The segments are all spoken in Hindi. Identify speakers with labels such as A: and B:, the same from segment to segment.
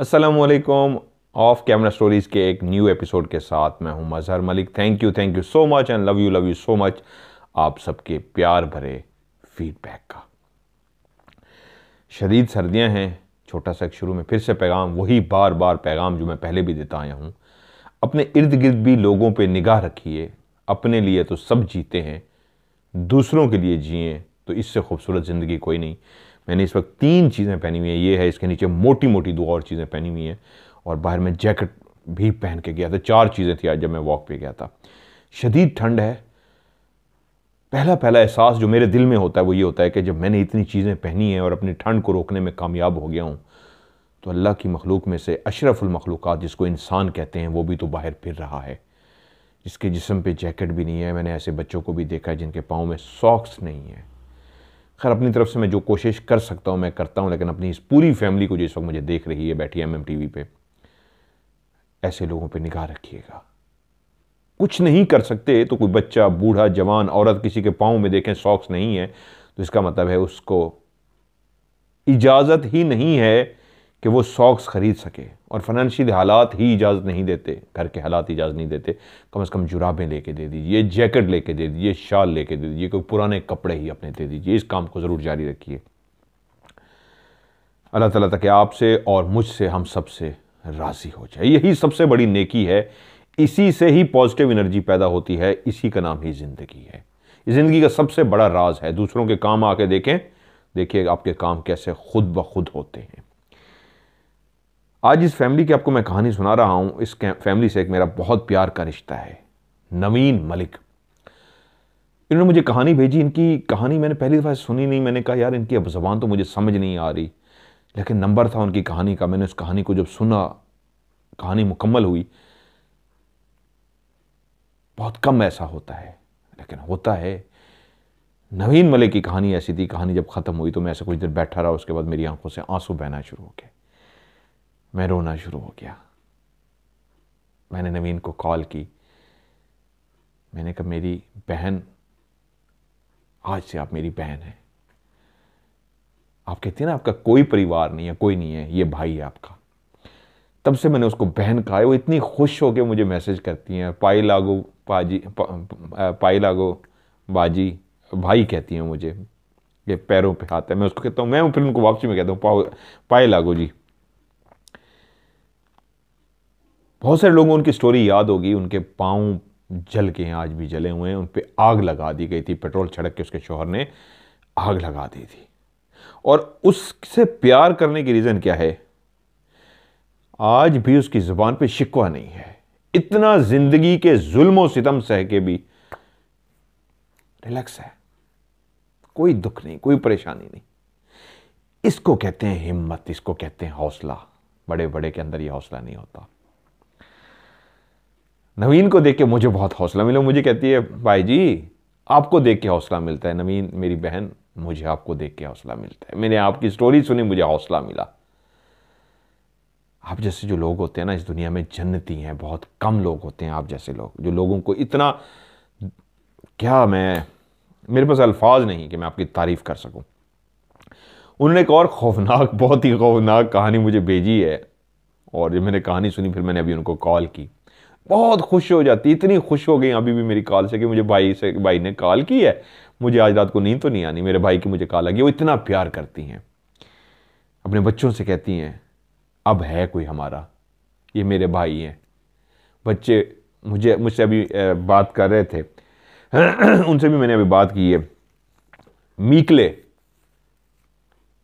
A: असलम ऑफ कैमरा स्टोरीज़ के एक न्यू एपिसोड के साथ मैं हूँ Mazhar Malik thank you thank you so much and love you love you so much आप सबके प्यार भरे फीडबैक का शदीद सर्दियाँ हैं छोटा सा एक शुरू में फिर से पैगाम वही बार बार पैगाम जो मैं पहले भी देता आया हूँ अपने इर्द गिर्द भी लोगों पर निगाह रखिए अपने लिए तो सब जीते हैं दूसरों के लिए जिए तो इससे खूबसूरत ज़िंदगी कोई नहीं मैंने इस वक्त तीन चीज़ें पहनी हुई हैं ये है इसके नीचे मोटी मोटी दो और चीज़ें पहनी हुई हैं और बाहर में जैकेट भी पहन के गया था चार चीज़ें थी आज जब मैं वॉक पे गया था शदीद ठंड है पहला पहला एहसास जो मेरे दिल में होता है वो ये होता है कि जब मैंने इतनी चीज़ें पहनी हैं और अपनी ठंड को रोकने में कामयाब हो गया हूँ तो अल्लाह की मखलूक में से अशरफुलमखलूक जिसको इंसान कहते हैं वो भी तो बाहर फिर रहा है जिसके जिसम पे जैकेट भी नहीं है मैंने ऐसे बच्चों को भी देखा है जिनके पाँव में सॉक्स नहीं है खैर अपनी तरफ से मैं जो कोशिश कर सकता हूँ मैं करता हूँ लेकिन अपनी इस पूरी फैमिली को जिस वक्त मुझे देख रही है बैठी एम एम टी वी पर ऐसे लोगों पर निगाह रखिएगा कुछ नहीं कर सकते तो कोई बच्चा बूढ़ा जवान औरत किसी के पाँव में देखें सॉक्स नहीं है तो इसका मतलब है उसको इजाज़त ही नहीं है कि वो सॉक्स ख़रीद सके और फाइनेंशियल हालात ही इजाज़त नहीं देते घर के हालात इजाज़त नहीं देते कम से कम जुराबें लेके दे दीजिए जैकेट लेके दे दीजिए शाल लेके दे दीजिए कोई पुराने कपड़े ही अपने दे दीजिए इस काम को ज़रूर जारी रखिए अल्लाह ताला तक आपसे और मुझसे हम सब से राज़ी हो जाए यही सबसे बड़ी नेकी है इसी से ही पॉजिटिव एनर्जी पैदा होती है इसी का नाम ही ज़िंदगी है ज़िंदगी का सबसे बड़ा राज है दूसरों के काम आके देखें देखिए आपके काम कैसे खुद ब खुद होते हैं आज इस फैमिली की आपको मैं कहानी सुना रहा हूँ इस फैमिली से एक मेरा बहुत प्यार का रिश्ता है नवीन मलिक इन्होंने मुझे कहानी भेजी इनकी कहानी मैंने पहली दफ़ा सुनी नहीं मैंने कहा यार इनकी अब ज़बान तो मुझे समझ नहीं आ रही लेकिन नंबर था उनकी कहानी का मैंने उस कहानी को जब सुना कहानी मुकम्मल हुई बहुत कम ऐसा होता है लेकिन होता है नवीन मलिक की कहानी ऐसी थी कहानी जब ख़त्म हुई तो मैं ऐसे कुछ देर बैठा रहा उसके बाद मेरी आंखों से आंसू बहना शुरू हो गया मैं रोना शुरू हो गया मैंने नवीन को कॉल की मैंने कहा मेरी बहन आज से आप मेरी बहन हैं आप कहते हैं ना आपका कोई परिवार नहीं है कोई नहीं है ये भाई है आपका तब से मैंने उसको बहन कहा है वो इतनी खुश होकर मुझे मैसेज करती हैं पाई लागो पाजी पा, पाई लागो बाजी भाई कहती हैं मुझे ये पैरों पे हाथ है मैं उसको कहता हूँ मैं फिर उनको वापसी में कहता हूँ पाए लागो जी बहुत सारे लोगों उनकी स्टोरी याद होगी उनके पाँव जल के हैं आज भी जले हुए हैं उन पर आग लगा दी गई थी पेट्रोल छिड़क के उसके शोहर ने आग लगा दी थी और उससे प्यार करने की रीज़न क्या है आज भी उसकी ज़ुबान पे शिकवा नहीं है इतना ज़िंदगी के जुल्म सितम सह के भी रिलैक्स है कोई दुख नहीं कोई परेशानी नहीं इसको कहते हैं हिम्मत इसको कहते हैं हौसला बड़े बड़े के अंदर ये हौसला नहीं होता नवीन को देख के मुझे बहुत हौसला मिला मुझे कहती है भाई जी आपको देख के हौसला मिलता है नवीन मेरी बहन मुझे आपको देख के हौसला मिलता है मैंने आपकी स्टोरी सुनी मुझे हौसला मिला आप जैसे जो लोग होते हैं ना इस दुनिया में जन्नती हैं बहुत कम लोग होते हैं आप जैसे लोग जो लोगों को इतना क्या मैं मेरे पास अल्फाज नहीं कि मैं आपकी तारीफ़ कर सकूं उन्होंने एक और खौफनाक बहुत ही खौफनाक कहानी मुझे भेजी है और जब मैंने कहानी सुनी फिर मैंने अभी उनको कॉल की बहुत खुश हो जाती इतनी खुश हो गई अभी भी मेरी कॉल से कि मुझे भाई से भाई ने कॉल की है मुझे आज रात को नींद तो नहीं आनी मेरे भाई की मुझे कॉल आ गई वो इतना प्यार करती हैं अपने बच्चों से कहती हैं अब है कोई हमारा ये मेरे भाई हैं बच्चे मुझे मुझसे अभी बात कर रहे थे उनसे भी मैंने अभी बात की है मीकले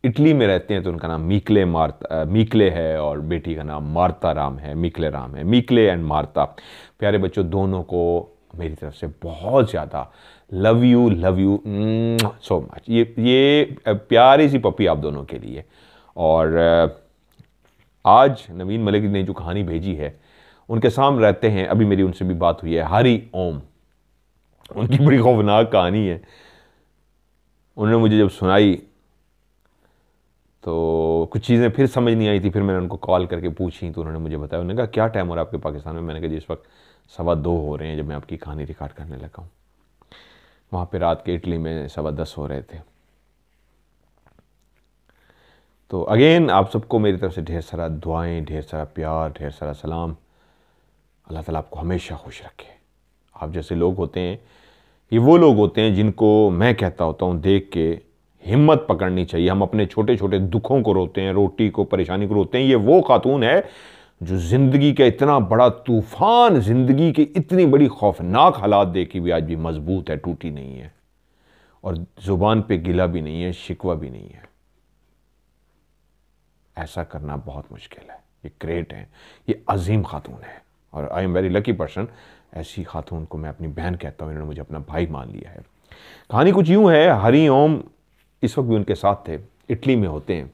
A: इटली में रहते हैं तो उनका नाम मीकले मार्त मीकले है और बेटी का नाम मार्ता राम है मीकले राम है मीकले एंड मार्ता प्यारे बच्चों दोनों को मेरी तरफ से बहुत ज़्यादा love you love you so much ये ये प्यारी सी पपी आप दोनों के लिए और आज नवीन मलिक ने जो कहानी भेजी है उनके सामने रहते हैं अभी मेरी उनसे भी बात हुई है हरी ओम उनकी बड़ी खौफनाक कहानी है उन्होंने मुझे जब सुनाई तो कुछ चीज़ें फिर समझ नहीं आई थी फिर मैंने उनको कॉल करके पूछी तो उन्होंने मुझे बताया उन्होंने कहा क्या टाइम हो रहा है आपके पाकिस्तान में मैंने कहा जिस वक्त सवा दो हो रहे हैं जब मैं आपकी कहानी रिकॉर्ड करने लगा हूँ वहाँ पर रात के इटली में सवा दस हो रहे थे तो अगेन आप सबको मेरी तरफ से ढेर सारा दुआएं ढेर सारा प्यार ढेर सारा सलाम अल्लाह ताला आपको हमेशा खुश रखे आप जैसे लोग होते हैं ये वो लोग होते हैं जिनको मैं कहता होता हूँ देख के हिम्मत पकड़नी चाहिए हम अपने छोटे छोटे दुखों को रोते हैं रोटी को परेशानी को रोते हैं ये वो खातून है जो ज़िंदगी का इतना बड़ा तूफान ज़िंदगी की इतनी बड़ी खौफनाक हालात देखी भी आज भी मजबूत है टूटी नहीं है और ज़ुबान पे गिला भी नहीं है शिकवा भी नहीं है ऐसा करना बहुत मुश्किल है ये ग्रेट है ये अजीम खातून है और I am very lucky person ऐसी खातून को मैं अपनी बहन कहता हूँ इन्होंने मुझे अपना भाई मान लिया है कहानी कुछ यूं है हरी ओम इस वक्त भी उनके साथ थे इटली में होते हैं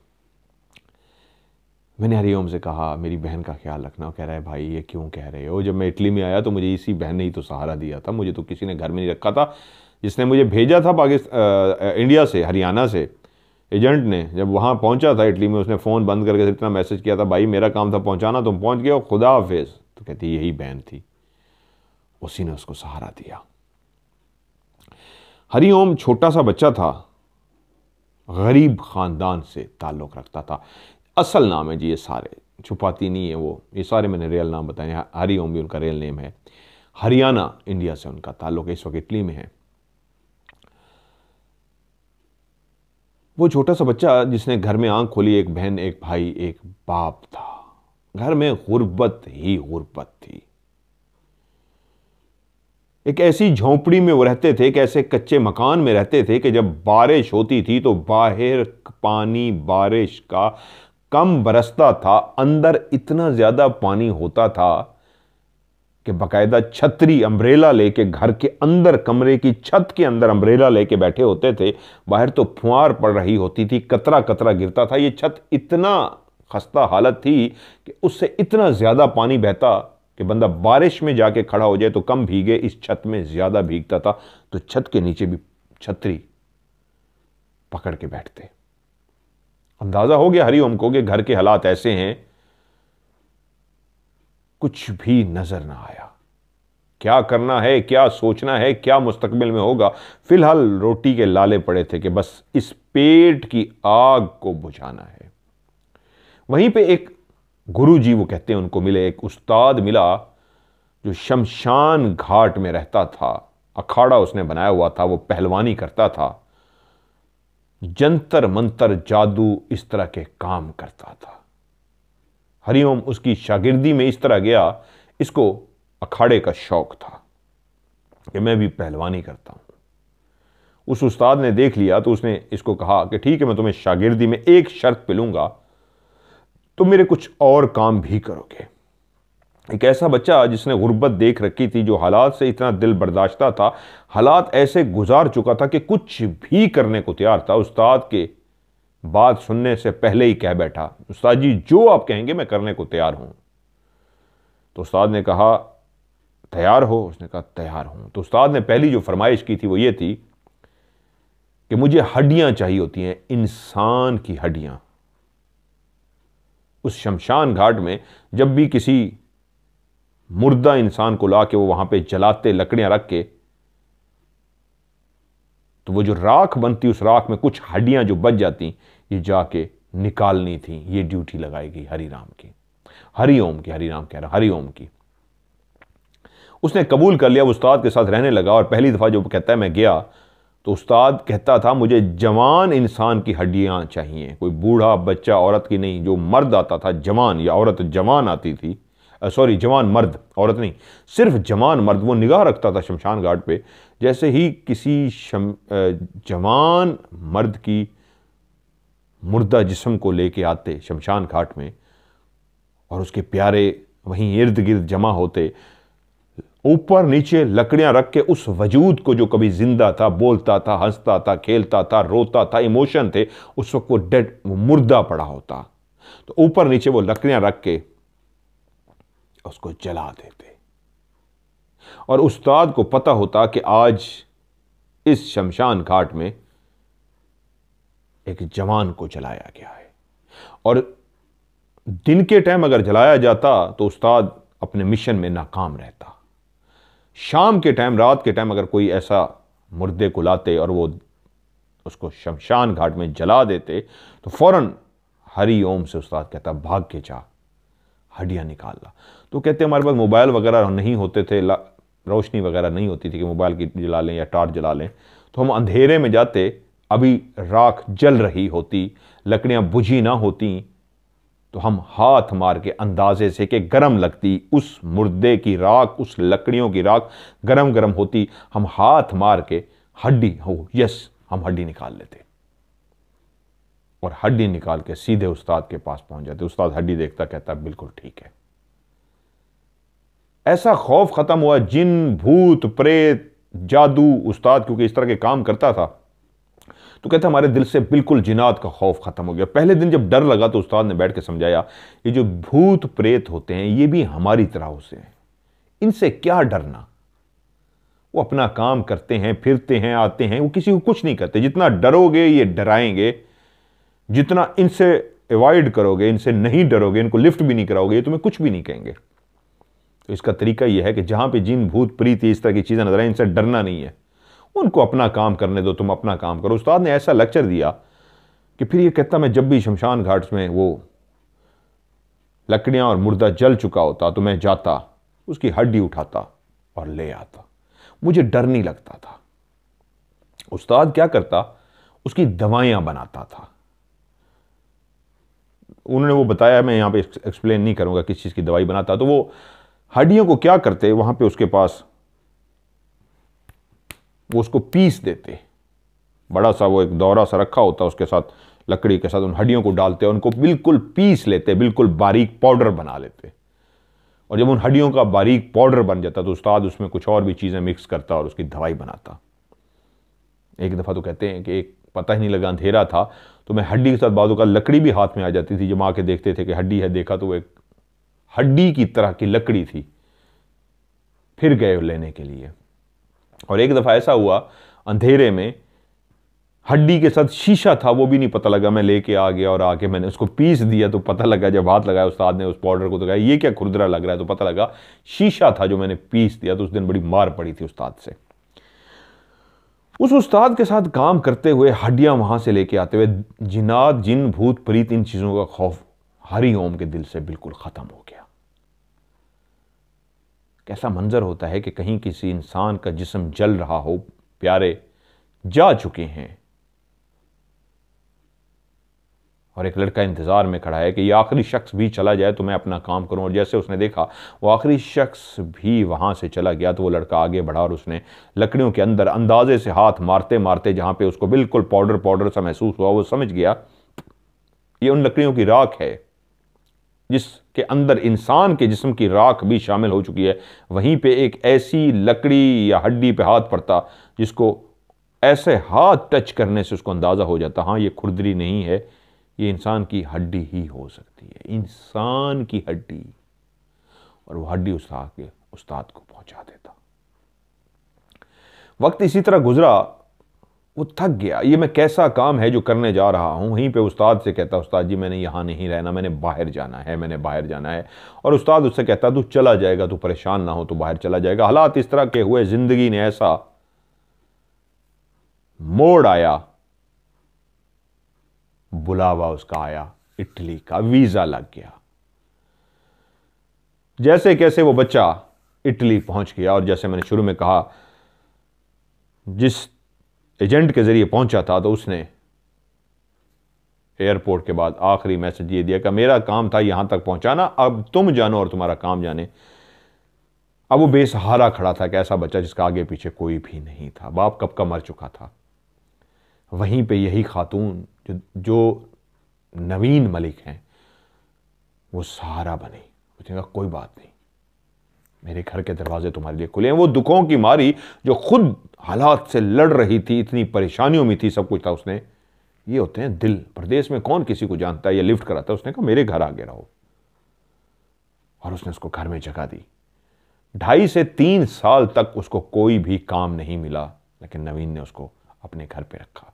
A: मैंने हरिओम से कहा मेरी बहन का ख्याल रखना कह रहा है भाई ये क्यों कह रहे हो जब मैं इटली में आया तो मुझे इसी बहन ने ही तो सहारा दिया था मुझे तो किसी ने घर में नहीं रखा था जिसने मुझे भेजा था पाकिस्तान इंडिया से हरियाणा से एजेंट ने जब वहाँ पहुँचा था इटली में उसने फ़ोन बंद करके इतना मैसेज किया था भाई मेरा काम था पहुँचाना तुम पहुँच गए हो खुदा हाफिज़ तो कहती यही बहन थी उसी ने उसको सहारा दिया हरिओम छोटा सा बच्चा था गरीब ख़ानदान से ताल्लुक़ रखता था असल नाम है जी ये सारे छुपाती नहीं है वो ये सारे मैंने रियल नाम बताए हरी ओम भी उनका रियल नेम है हरियाणा इंडिया से उनका ताल्लुक इस वक्त इटली में है वो छोटा सा बच्चा जिसने घर में आंख खोली एक बहन एक भाई एक बाप था घर में गुर्बत ही गुर्बत थी एक ऐसी झोंपड़ी में वो रहते थे एक ऐसे कच्चे मकान में रहते थे कि जब बारिश होती थी तो बाहर पानी बारिश का कम बरसता था अंदर इतना ज़्यादा पानी होता था कि बाकायदा छतरी अम्ब्रेला लेके घर के अंदर कमरे की छत के अंदर अम्ब्रेला लेके बैठे होते थे बाहर तो फुहार पड़ रही होती थी कतरा कतरा गिरता था ये छत इतना खस्ता हालत थी कि उससे इतना ज़्यादा पानी बहता कि बंदा बारिश में जाके खड़ा हो जाए तो कम भीगे इस छत में ज़्यादा भीगता था तो छत के नीचे भी छतरी पकड़ के बैठते अंदाज़ा हो गया हरिओम को कि घर के हालात ऐसे हैं कुछ भी नज़र ना आया क्या करना है क्या सोचना है क्या मुस्तकबिल में होगा फिलहाल रोटी के लाले पड़े थे कि बस इस पेट की आग को बुझाना है वहीं पे एक गुरु जी वो कहते हैं उनको मिले एक उस्ताद मिला जो शमशान घाट में रहता था अखाड़ा उसने बनाया हुआ था वो पहलवानी करता था जंतर मंतर जादू इस तरह के काम करता था हरिओम उसकी शागिर्दी में इस तरह गया इसको अखाड़े का शौक था कि मैं भी पहलवानी करता हूं उस उस्ताद ने देख लिया तो उसने इसको कहा कि ठीक है मैं तुम्हें शागिर्दी में एक शर्त पे लूँगा तो मेरे कुछ और काम भी करोगे एक ऐसा बच्चा जिसने गुर्बत देख रखी थी जो हालात से इतना दिल बर्दाश्ता था हालात ऐसे गुजार चुका था कि कुछ भी करने को तैयार था उस्ताद के बात सुनने से पहले ही कह बैठा उस्ताद जी जो आप कहेंगे मैं करने को तैयार हूँ तो उस्ताद ने कहा तैयार हो उसने कहा तैयार हूँ तो उस्ताद ने पहली जो फरमाइश की थी वो ये थी कि मुझे हड्डियाँ चाहिए होती हैं इंसान की हड्डियाँ उस शमशान घाट में जब भी किसी मुर्दा इंसान को ला के वो वहां पे जलाते लकड़ियां रख के तो वो जो राख बनती उस राख में कुछ हड्डियां जो बच जाती ये जाके निकालनी थी ये ड्यूटी लगाई गई हरी राम की हरी ओम की हरी राम कह रहा हरी ओम की उसने कबूल कर लिया उस्ताद के साथ रहने लगा और पहली दफ़ा जो कहता है मैं गया तो उस्ताद कहता था मुझे जवान इंसान की हड्डियाँ चाहिए कोई बूढ़ा बच्चा औरत की नहीं जो मर्द आता था जवान या औरत जवान आती थी सॉरी जवान मर्द औरत नहीं सिर्फ जवान मर्द वो निगाह रखता था शमशान घाट पे जैसे ही किसी शम जवान मर्द की मुर्दा जिसम को लेके आते शमशान घाट में और उसके प्यारे वहीं इर्द गिर्द जमा होते ऊपर नीचे लकड़ियां रख के उस वजूद को जो कभी जिंदा था बोलता था हंसता था खेलता था रोता था इमोशन थे उस वक्त वो डेड मुर्दा पड़ा होता तो ऊपर नीचे वो लकड़ियां रख के उसको जला देते और उस्ताद को पता होता कि आज इस शमशान घाट में एक जवान को जलाया गया है और दिन के टाइम अगर जलाया जाता तो उस्ताद अपने मिशन में नाकाम रहता शाम के टाइम रात के टाइम अगर कोई ऐसा मुर्दे को लाते और वो उसको शमशान घाट में जला देते तो फ़ौर हरी ओम से उस्ताद कहता भाग के जा हड्डियाँ निकालना तो कहते हमारे पास मोबाइल वगैरह नहीं होते थे रोशनी वगैरह नहीं होती थी कि मोबाइल की जला लें या टार्च जला लें तो हम अंधेरे में जाते अभी राख जल रही होती लकड़ियाँ बुझी ना होती तो हम हाथ मार के अंदाजे से कि गरम लगती उस मुर्दे की राख उस लकड़ियों की राख गरम गरम होती हम हाथ मार के हड्डी हो यस हम हड्डी निकाल लेते और हड्डी निकाल के सीधे उस्ताद के पास पहुंच जाते उस्ताद हड्डी देखता कहता बिल्कुल ठीक है ऐसा खौफ खत्म हुआ जिन भूत प्रेत जादू उस्ताद क्योंकि इस तरह के काम करता था तो कहते हमारे दिल से बिल्कुल जिनात का खौफ ख़त्म हो गया पहले दिन जब डर लगा तो उस्ताद ने बैठ के समझाया ये जो भूत प्रेत होते हैं ये भी हमारी तरह से हैं इनसे क्या डरना वो अपना काम करते हैं फिरते हैं आते हैं वो किसी को कुछ नहीं करते जितना डरोगे ये डराएंगे जितना इनसे अवॉइड करोगे इनसे नहीं डरोगे इनको लिफ्ट भी नहीं कराओगे ये तुम्हें कुछ भी नहीं कहेंगे तो इसका तरीका यह है कि जहाँ पे जिन भूत प्रीति इस तरह की चीज़ें नजर आए इनसे डरना नहीं है उनको अपना काम करने दो तुम अपना काम करो उस्ताद ने ऐसा लेक्चर दिया कि फिर ये कहता मैं जब भी शमशान घाट में वो लकड़ियाँ और मुर्दा जल चुका होता तो मैं जाता उसकी हड्डी उठाता और ले आता मुझे डर नहीं लगता था उस्ताद क्या करता उसकी दवाइयाँ बनाता था उन्होंने वो बताया मैं यहाँ पे एक्सप्लेन नहीं करूँगा किस चीज़ की दवाई बनाता तो वो हड्डियों को क्या करते वहां पे उसके पास वो उसको पीस देते बड़ा सा वो एक दौरा सा रखा होता उसके साथ लकड़ी के साथ उन हड्डियों को डालते उनको बिल्कुल पीस लेते बिल्कुल बारीक पाउडर बना लेते और जब उन हड्डियों का बारीक पाउडर बन जाता तो उस्ताद उसमें कुछ और भी चीज़ें मिक्स करता और उसकी दवाई बनाता एक दफ़ा तो कहते हैं कि एक पता ही नहीं लगा अंधेरा था तो मैं हड्डी के साथ बाजू का लकड़ी भी हाथ में आ जाती थी जब आके देखते थे कि हड्डी है देखा तो वो एक हड्डी की तरह की लकड़ी थी फिर गए लेने के लिए और एक दफ़ा ऐसा हुआ अंधेरे में हड्डी के साथ शीशा था वो भी नहीं पता लगा मैं लेके आ गया और आके मैंने उसको पीस दिया तो पता लगा जब हाथ लगाया उस्ताद ने उस पाउडर को तो कहा ये क्या खुरदरा लग रहा है तो पता लगा शीशा था जो मैंने पीस दिया तो उस दिन बड़ी मार पड़ी थी उस्ताद से उस उस्ताद के साथ काम करते हुए हड्डियाँ वहाँ से लेके आते हुए जिनाद जिन भूत प्रीत इन चीज़ों का खौफ हरी ओम के दिल से बिल्कुल ख़त्म हो गया कैसा मंज़र होता है कि कहीं किसी इंसान का जिसम जल रहा हो प्यारे जा चुके हैं और एक लड़का इंतज़ार में खड़ा है कि ये आखिरी शख्स भी चला जाए तो मैं अपना काम करूं और जैसे उसने देखा वो आखिरी शख्स भी वहां से चला गया तो वो लड़का आगे बढ़ा और उसने लकड़ियों के अंदर अंदाजे से हाथ मारते मारते जहां पे उसको बिल्कुल पाउडर पाउडर सा महसूस हुआ वो समझ गया ये उन लकड़ियों की राख है जिस के अंदर इंसान के जिस्म की राख भी शामिल हो चुकी है वहीं पे एक ऐसी लकड़ी या हड्डी पे हाथ पड़ता जिसको ऐसे हाथ टच करने से उसको अंदाज़ा हो जाता हाँ ये खुरदरी नहीं है ये इंसान की हड्डी ही हो सकती है इंसान की हड्डी और वह हड्डी उठा के उस्ताद को पहुंचा देता वक्त इसी तरह गुजरा वो थक गया ये मैं कैसा काम है जो करने जा रहा हूँ वहीं पे उस्ताद से कहता उस्ताद जी मैंने यहाँ नहीं रहना मैंने बाहर जाना है मैंने बाहर जाना है और उस्ताद उससे कहता तू चला जाएगा तू परेशान ना हो तो बाहर चला जाएगा हालात इस तरह के हुए ज़िंदगी ने ऐसा मोड़ आया बुलावा उसका आया इटली का वीज़ा लग गया जैसे कैसे वो बच्चा इटली पहुंच गया और जैसे मैंने शुरू में कहा जिस एजेंट के ज़रिए पहुंचा था तो उसने एयरपोर्ट के बाद आखिरी मैसेज ये दिया कि मेरा काम था यहां तक पहुंचाना अब तुम जानो और तुम्हारा काम जाने अब वो बेसहारा खड़ा था कि ऐसा बच्चा जिसका आगे पीछे कोई भी नहीं था बाप कब का मर चुका था वहीं पे यही खातून जो जो नवीन मलिक हैं वो सहारा बने कोई बात नहीं मेरे घर के दरवाजे तुम्हारे लिए खुले हैं वो दुखों की मारी जो खुद हालात से लड़ रही थी इतनी परेशानियों में थी सब कुछ था उसने ये होते हैं दिल प्रदेश में कौन किसी को जानता है या लिफ्ट कराता है उसने कहा मेरे घर आगे रहो और उसने उसको घर में जगा दी ढाई से तीन साल तक उसको कोई भी काम नहीं मिला लेकिन नवीन ने उसको अपने घर पे रखा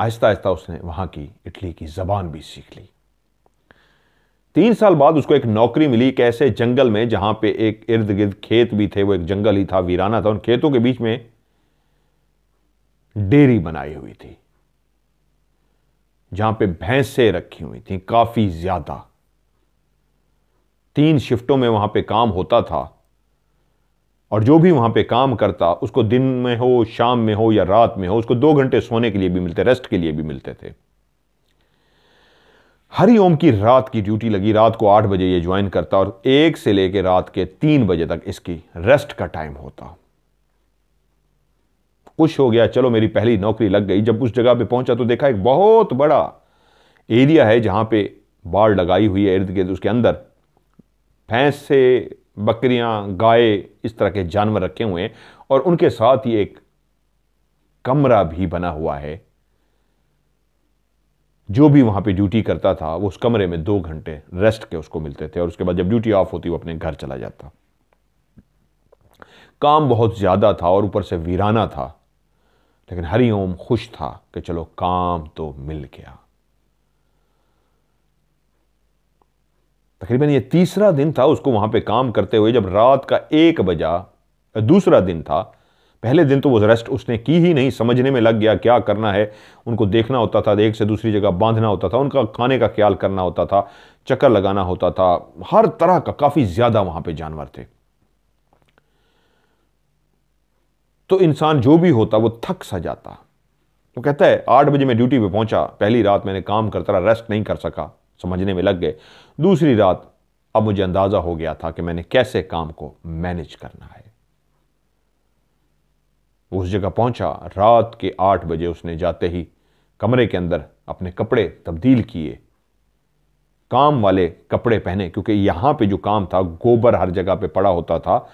A: आहिस्ता आहिस्ता उसने वहां की इटली की जबान भी सीख ली तीन साल बाद उसको एक नौकरी मिली एक ऐसे जंगल में जहां पे एक इर्द गिर्द खेत भी थे वो एक जंगल ही था वीराना था उन खेतों के बीच में डेरी बनाई हुई थी जहां पे भैंसें रखी हुई थी काफी ज्यादा तीन शिफ्टों में वहां पे काम होता था और जो भी वहां पे काम करता उसको दिन में हो शाम में हो या रात में हो उसको दो घंटे सोने के लिए भी मिलते रेस्ट के लिए भी मिलते थे हरी ओम की रात की ड्यूटी लगी रात को आठ बजे ये ज्वाइन करता और एक से लेकर रात के तीन बजे तक इसकी रेस्ट का टाइम होता खुश हो गया चलो मेरी पहली नौकरी लग गई जब उस जगह पे पहुंचा तो देखा एक बहुत बड़ा एरिया है जहां पे बाढ़ लगाई हुई है इर्द गिर्द उसके अंदर भैंस से बकरियां गाय इस तरह के जानवर रखे हुए हैं और उनके साथ ही एक कमरा भी बना हुआ है जो भी वहाँ पे ड्यूटी करता था वो उस कमरे में दो घंटे रेस्ट के उसको मिलते थे और उसके बाद जब ड्यूटी ऑफ होती वो अपने घर चला जाता काम बहुत ज़्यादा था और ऊपर से वीराना था लेकिन हरिओम खुश था कि चलो काम तो मिल गया तकरीबन ये तीसरा दिन था उसको वहाँ पे काम करते हुए जब रात का एक बजा दूसरा दिन था पहले दिन तो वो रेस्ट उसने की ही नहीं समझने में लग गया क्या करना है उनको देखना होता था एक से दूसरी जगह बांधना होता था उनका खाने का ख्याल करना होता था चक्कर लगाना होता था हर तरह का काफ़ी ज़्यादा वहां पे जानवर थे तो इंसान जो भी होता वो थक सा जाता वो कहता है आठ बजे मैं ड्यूटी पे पहुंचा पहली रात मैंने काम करता रहा रेस्ट नहीं कर सका समझने में लग गए दूसरी रात अब मुझे अंदाज़ा हो गया था कि मैंने कैसे काम को मैनेज करना है उस जगह पहुंचा रात के आठ बजे उसने जाते ही कमरे के अंदर अपने कपड़े तब्दील किए काम वाले कपड़े पहने क्योंकि यहाँ पे जो काम था गोबर हर जगह पे पड़ा होता था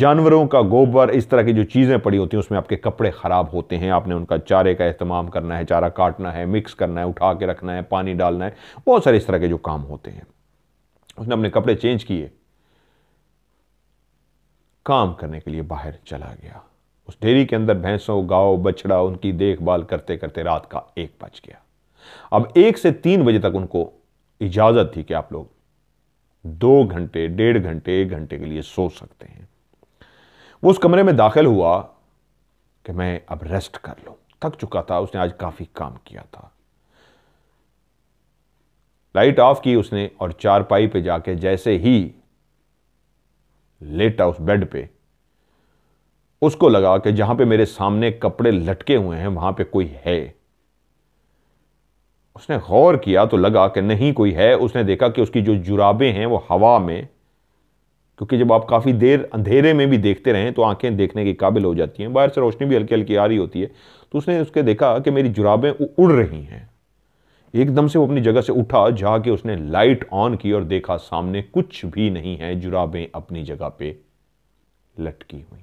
A: जानवरों का गोबर इस तरह की जो चीज़ें पड़ी होती हैं उसमें आपके कपड़े ख़राब होते हैं आपने उनका चारे का इस्तेमाल करना है चारा काटना है मिक्स करना है उठा के रखना है पानी डालना है बहुत सारे इस तरह के जो काम होते हैं उसने अपने कपड़े चेंज किए काम करने के लिए बाहर चला गया उस डेयरी के अंदर भैंसों गांव बछड़ा उनकी देखभाल करते करते रात का एक बज गया अब एक से तीन बजे तक उनको इजाज़त थी कि आप लोग दो घंटे डेढ़ घंटे एक घंटे के लिए सो सकते हैं वो उस कमरे में दाखिल हुआ कि मैं अब रेस्ट कर लो थक चुका था उसने आज काफ़ी काम किया था लाइट ऑफ की उसने और चारपाई पे जाके जैसे ही लेटा उस बेड पे उसको लगा कि जहां पे मेरे सामने कपड़े लटके हुए हैं वहां पे कोई है उसने गौर किया तो लगा कि नहीं कोई है उसने देखा कि उसकी जो जुराबें हैं वो हवा में क्योंकि जब आप काफ़ी देर अंधेरे में भी देखते रहें तो आंखें देखने के काबिल हो जाती हैं बाहर से रोशनी भी हल्की हल्की आ रही होती है तो उसने उसके देखा कि मेरी जुराबें उड़ रही हैं एकदम से वो अपनी जगह से उठा जाके उसने लाइट ऑन की और देखा सामने कुछ भी नहीं है जुराबें अपनी जगह पे लटकी हुई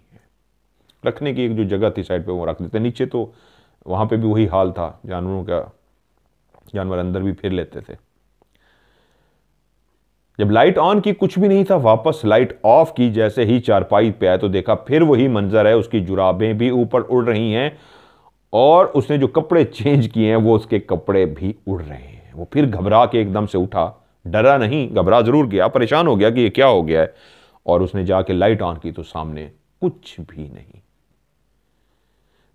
A: रखने की एक जो जगह थी साइड पे वो रख देते नीचे तो वहाँ पे भी वही हाल था जानवरों का जानवर अंदर भी फिर लेते थे जब लाइट ऑन की कुछ भी नहीं था वापस लाइट ऑफ की जैसे ही चारपाई पे आए तो देखा फिर वही मंजर है उसकी जुराबें भी ऊपर उड़ रही हैं और उसने जो कपड़े चेंज किए हैं वो उसके कपड़े भी उड़ रहे हैं वो फिर घबरा के एकदम से उठा डरा नहीं घबरा ज़रूर गया परेशान हो गया कि ये क्या हो गया है और उसने जाके लाइट ऑन की तो सामने कुछ भी नहीं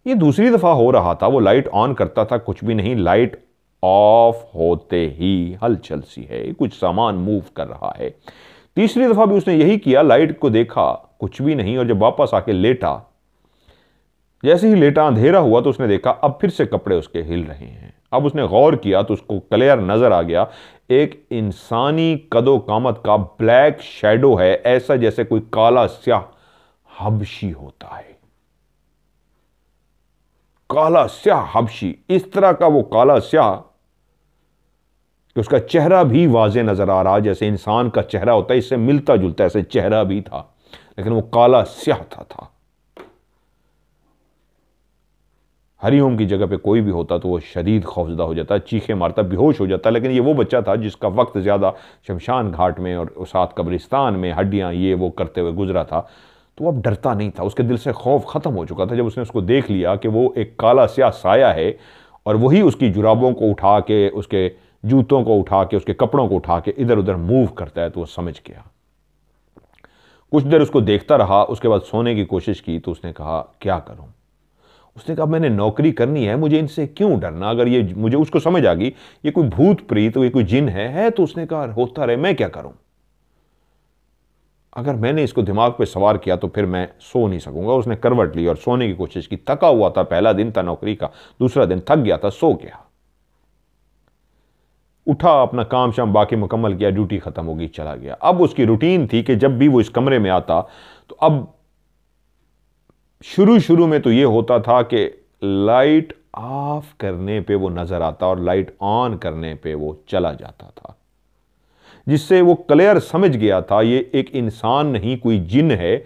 A: ये दूसरी दफ़ा हो रहा था वो लाइट ऑन करता था कुछ भी नहीं लाइट ऑफ होते ही हलचल सी है कुछ सामान मूव कर रहा है तीसरी दफ़ा भी उसने यही किया लाइट को देखा कुछ भी नहीं और जब वापस आके लेटा जैसे ही लेटा अंधेरा हुआ तो उसने देखा अब फिर से कपड़े उसके हिल रहे हैं अब उसने गौर किया तो उसको क्लियर नज़र आ गया एक इंसानी कदो कामत का ब्लैक शेडो है ऐसा जैसे कोई काला स्याह हबशी होता है काला स्याह हबशी इस तरह का वो काला स्याह कि उसका चेहरा भी वाजे नज़र आ रहा जैसे इंसान का चेहरा होता है इससे मिलता जुलता ऐसे चेहरा भी था लेकिन वो काला स्याह था था हरिओम की जगह पे कोई भी होता तो वो शदीद खौफजदा हो जाता चीखे मारता बेहोश हो जाता लेकिन ये वो बच्चा था जिसका वक्त ज़्यादा शमशान घाट में और उसात कब्रिस्तान में हड्डियाँ ये वो करते हुए गुजरा था तो अब डरता नहीं था उसके दिल से खौफ ख़त्म हो चुका था जब उसने उसको देख लिया कि वो एक काला स्या साया है और वही उसकी जुराबों को उठा के उसके जूतों को उठा के उसके कपड़ों को उठा के इधर उधर मूव करता है तो वो समझ गया कुछ देर उसको देखता रहा उसके बाद सोने की कोशिश की तो उसने कहा क्या करूं उसने कहा मैंने नौकरी करनी है मुझे इनसे क्यों डरना अगर ये मुझे उसको समझ आ गई ये कोई भूत प्रीत ये कोई जिन है है तो उसने कहा होता रहे मैं क्या करूं अगर मैंने इसको दिमाग पे सवार किया तो फिर मैं सो नहीं सकूंगा उसने करवट ली और सोने की कोशिश की थका हुआ था पहला दिन था नौकरी का दूसरा दिन थक गया था सो गया उठा अपना काम शाम बाकी मुकम्मल किया ड्यूटी ख़त्म होगी चला गया अब उसकी रूटीन थी कि जब भी वो इस कमरे में आता तो अब शुरू शुरू में तो ये होता था कि लाइट ऑफ करने पे वो नज़र आता और लाइट ऑन करने पे वो चला जाता था जिससे वो क्लियर समझ गया था ये एक इंसान नहीं कोई जिन है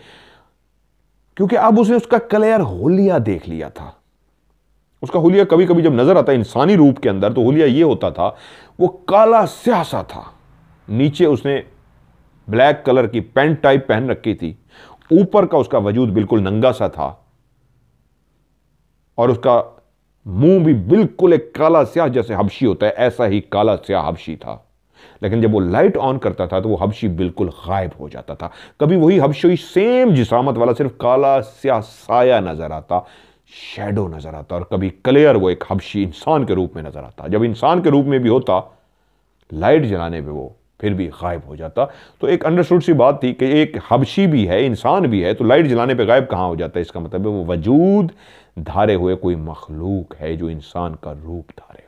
A: क्योंकि अब उसने उसका क्लियर होलिया देख लिया था उसका होलिया कभी कभी जब नजर आता इंसानी रूप के अंदर तो होलिया ये होता था वो काला स्यासा था नीचे उसने ब्लैक कलर की पैंट टाइप पहन रखी थी ऊपर का उसका वजूद बिल्कुल नंगा सा था और उसका मुंह भी बिल्कुल एक काला स्याह जैसे हबशी होता है ऐसा ही काला स्याह हबशी था लेकिन जब वो लाइट ऑन करता था तो वो हबशी बिल्कुल गायब हो जाता था कभी वही हबशी सेम जिसामत वाला सिर्फ काला स्या साया नज़र आता शेडो नज़र आता और कभी क्लियर वो एक हबशी इंसान के रूप में नज़र आता जब इंसान के रूप में भी होता लाइट जलाने पर वो फिर भी गायब हो जाता तो एक अंडरस्टूड सी बात थी कि एक हबशी भी है इंसान भी है तो लाइट जलाने पे गायब कहाँ हो जाता है इसका मतलब है वो वजूद धारे हुए कोई मखलूक है जो इंसान का रूप धारे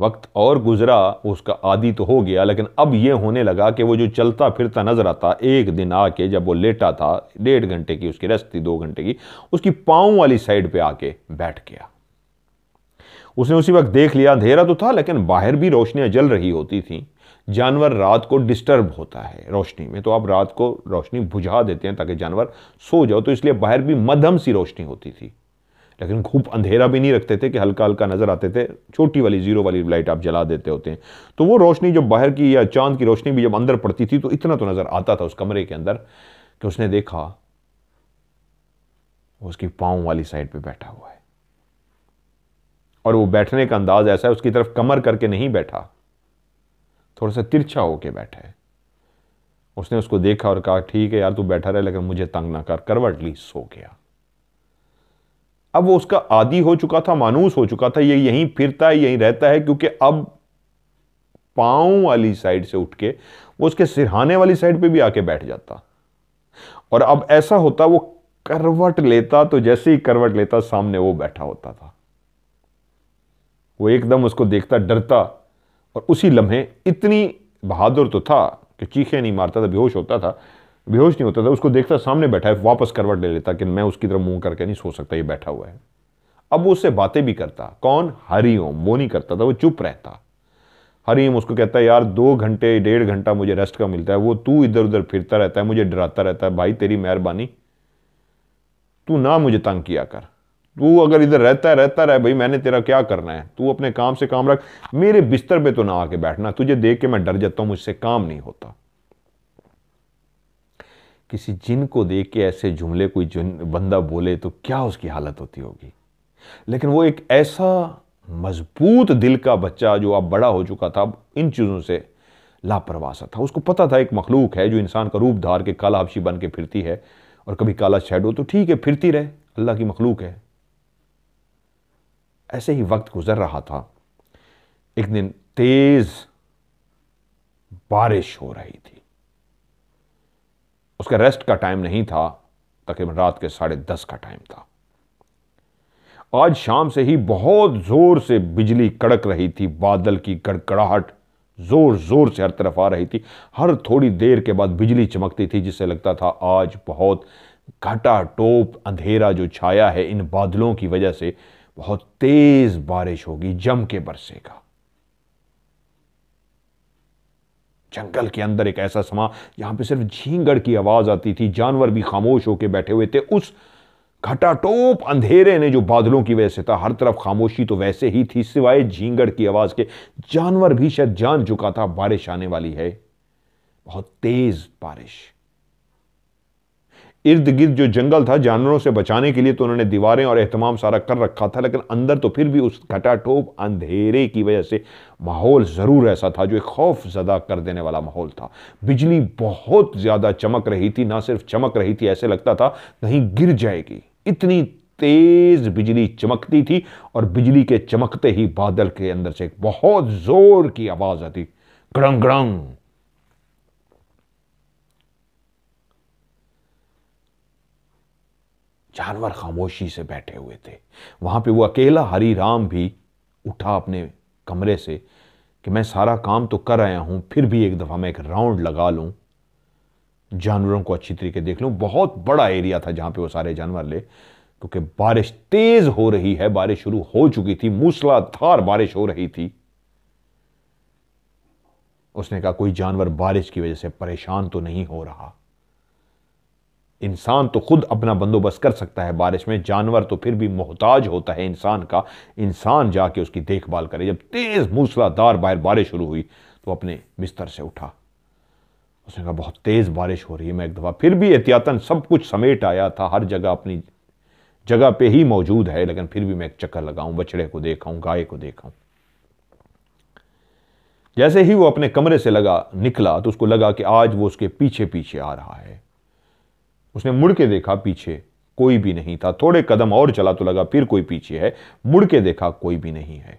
A: वक्त और गुज़रा उसका आदि तो हो गया लेकिन अब ये होने लगा कि वो जो चलता फिरता नज़र आता एक दिन आके जब वो लेटा था डेढ़ घंटे की उसकी रेस्ट थी दो घंटे की उसकी पाँव वाली साइड पे आके बैठ गया उसने उसी वक्त देख लिया अंधेरा तो था लेकिन बाहर भी रोशनियाँ जल रही होती थी जानवर रात को डिस्टर्ब होता है रोशनी में तो आप रात को रोशनी बुझा देते हैं ताकि जानवर सो जाओ तो इसलिए बाहर भी मध्यम सी रोशनी होती थी लेकिन खूब अंधेरा भी नहीं रखते थे कि हल्का हल्का नज़र आते थे छोटी वाली जीरो वाली लाइट आप जला देते होते हैं तो वो रोशनी जब बाहर की या चांद की रोशनी भी जब अंदर पड़ती थी तो इतना तो नज़र आता था उस कमरे के अंदर कि उसने देखा उसकी पाँव वाली साइड पर बैठा हुआ है और वो बैठने का अंदाज ऐसा है उसकी तरफ कमर करके नहीं बैठा थोड़ा सा तिरछा होके बैठा है उसने उसको देखा और कहा ठीक है यार तू बैठा रहे लेकिन मुझे तंग ना कर करवट ली सो गया अब वो उसका आदि हो चुका था मानूस हो चुका था ये यहीं फिरता है यहीं रहता है क्योंकि अब पांव वाली साइड से उठ के वो उसके सिरहाने वाली साइड पे भी आके बैठ जाता और अब ऐसा होता वो करवट लेता तो जैसे ही करवट लेता सामने वो बैठा होता था वो एकदम उसको देखता डरता और उसी लम्हे इतनी बहादुर तो था कि चीखे नहीं मारता था बेहोश होता था बेहोश नहीं होता था उसको देखता सामने बैठा है वापस करवट ले लेता कि मैं उसकी तरफ मुंह करके नहीं सो सकता ये बैठा हुआ है अब वो उससे बातें भी करता कौन हरिओम वो नहीं करता था वो चुप रहता हरिओम उसको कहता है यार दो घंटे डेढ़ घंटा मुझे रेस्ट का मिलता है वो तू इधर उधर फिरता रहता है मुझे डराता रहता है भाई तेरी मेहरबानी तू ना मुझे तंग किया कर तू अगर इधर रहता है रहता रहे भाई मैंने तेरा क्या करना है तू अपने काम से काम रख मेरे बिस्तर पे तो ना आके बैठना तुझे देख के मैं डर जाता हूँ मुझसे काम नहीं होता किसी जिन को देख के ऐसे जुमले कोई जिन बंदा बोले तो क्या उसकी हालत होती होगी लेकिन वो एक ऐसा मजबूत दिल का बच्चा जो अब बड़ा हो चुका था इन चीज़ों से लापरवाह सा था उसको पता था एक मखलूक है जो इंसान का रूप धार के काला हबशी बन के फिरती है और कभी काला शेडो तो ठीक है फिरती रहे अल्लाह की मखलूक है ऐसे ही वक्त गुजर रहा था एक दिन तेज बारिश हो रही थी उसका रेस्ट का टाइम नहीं था तकरीबन रात के साढ़े दस का टाइम था आज शाम से ही बहुत ज़ोर से बिजली कड़क रही थी बादल की गड़गड़ाहट ज़ोर ज़ोर से हर तरफ आ रही थी हर थोड़ी देर के बाद बिजली चमकती थी जिससे लगता था आज बहुत घटा टोप अंधेरा जो छाया है इन बादलों की वजह से बहुत तेज़ बारिश होगी जम के बरसेगा जंगल के अंदर एक ऐसा समा जहां पे सिर्फ झींगड़ की आवाज़ आती थी जानवर भी खामोश होकर बैठे हुए थे उस घटाटोप अंधेरे ने जो बादलों की वजह से था हर तरफ खामोशी तो वैसे ही थी सिवाय झींगड़ की आवाज़ के जानवर भी शायद जान चुका था बारिश आने वाली है बहुत तेज़ बारिश इर्द गिर्द जो जंगल था जानवरों से बचाने के लिए तो उन्होंने दीवारें और अहतमाम सारा कर रखा था लेकिन अंदर तो फिर भी उस घटाटोप अंधेरे की वजह से माहौल ज़रूर ऐसा था जो एक खौफ ज़दा कर देने वाला माहौल था बिजली बहुत ज़्यादा चमक रही थी ना सिर्फ चमक रही थी ऐसे लगता था कहीं गिर जाएगी इतनी तेज़ बिजली चमकती थी और बिजली के चमकते ही बादल के अंदर से एक बहुत ज़ोर की आवाज़ आती गड़ंग गड़ंग जानवर खामोशी से बैठे हुए थे वहां पे वो अकेला हरी राम भी उठा अपने कमरे से कि मैं सारा काम तो कर आया हूं फिर भी एक दफ़ा मैं एक राउंड लगा लू जानवरों को अच्छी तरीके देख लू बहुत बड़ा एरिया था जहां पे वो सारे जानवर ले क्योंकि बारिश तेज़ हो रही है बारिश शुरू हो चुकी थी मूसलाधार बारिश हो रही थी उसने कहा कोई जानवर बारिश की वजह से परेशान तो नहीं हो रहा इंसान तो खुद अपना बंदोबस्त कर सकता है बारिश में जानवर तो फिर भी मोहताज होता है इंसान का इंसान जाके उसकी देखभाल करे जब तेज़ मूसलाधार बाहर बारिश शुरू हुई तो अपने बिस्तर से उठा उसने कहा बहुत तेज़ बारिश हो रही है मैं एक दफ़ा फिर भी एहतियातन सब कुछ समेट आया था हर जगह अपनी जगह पे ही मौजूद है लेकिन फिर भी मैं एक चक्कर लगाऊं बछड़े को देखाऊं गाय को देखाऊं जैसे ही वो अपने कमरे से लगा निकला तो उसको लगा कि आज वो उसके पीछे पीछे आ रहा है उसने मुड़ के देखा पीछे कोई भी नहीं था थोड़े कदम और चला तो लगा फिर कोई पीछे है मुड़ के देखा कोई भी नहीं है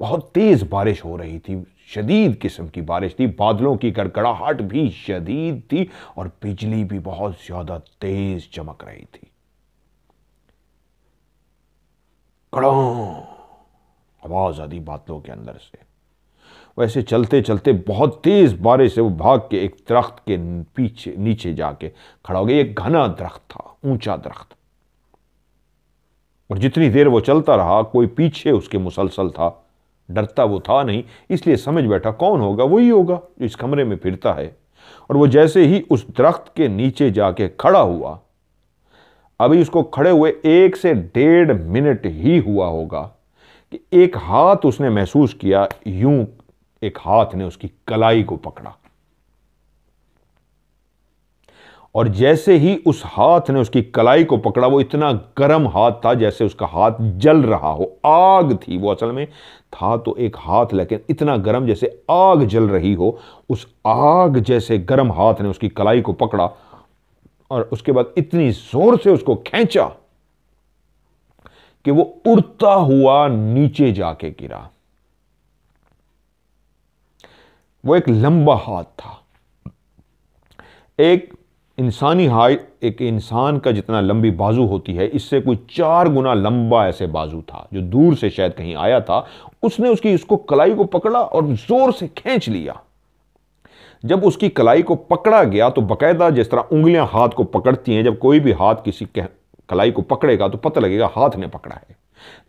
A: बहुत तेज बारिश हो रही थी शदीद किस्म की बारिश थी बादलों की गड़गड़ाहट भी शदीद थी और बिजली भी बहुत ज्यादा तेज चमक रही थी कड़ो आवाज आदि बादलों के अंदर से वैसे चलते चलते बहुत तेज़ बारिश से वो भाग के एक दरख्त के पीछे नीचे जाके खड़ा हो गया एक घना दरख्त था ऊंचा दरख्त और जितनी देर वो चलता रहा कोई पीछे उसके मुसलसल था डरता वो था नहीं इसलिए समझ बैठा कौन होगा वही होगा जो इस कमरे में फिरता है और वो जैसे ही उस दरख्त के नीचे जाके खड़ा हुआ अभी उसको खड़े हुए एक से डेढ़ मिनट ही हुआ होगा कि एक हाथ उसने महसूस किया यूं एक हाथ ने उसकी कलाई को पकड़ा और जैसे ही उस हाथ ने उसकी कलाई को पकड़ा वो इतना गर्म हाथ था जैसे उसका हाथ जल रहा हो आग थी वो असल में था तो एक हाथ लेकिन इतना गर्म जैसे आग जल रही हो उस आग जैसे गर्म हाथ ने उसकी कलाई को पकड़ा और उसके बाद इतनी जोर से उसको खींचा कि वो उड़ता हुआ नीचे जाके गिरा वो एक लंबा हाथ था एक इंसानी हाइट एक इंसान का जितना लंबी बाजू होती है इससे कोई चार गुना लंबा ऐसे बाजू था जो दूर से शायद कहीं आया था उसने उसकी उसको कलाई को पकड़ा और जोर से खींच लिया जब उसकी कलाई को पकड़ा गया तो बकायदा जिस तरह उंगलियां हाथ को पकड़ती हैं जब कोई भी हाथ किसी कलाई को पकड़ेगा तो पता लगेगा हाथ ने पकड़ा है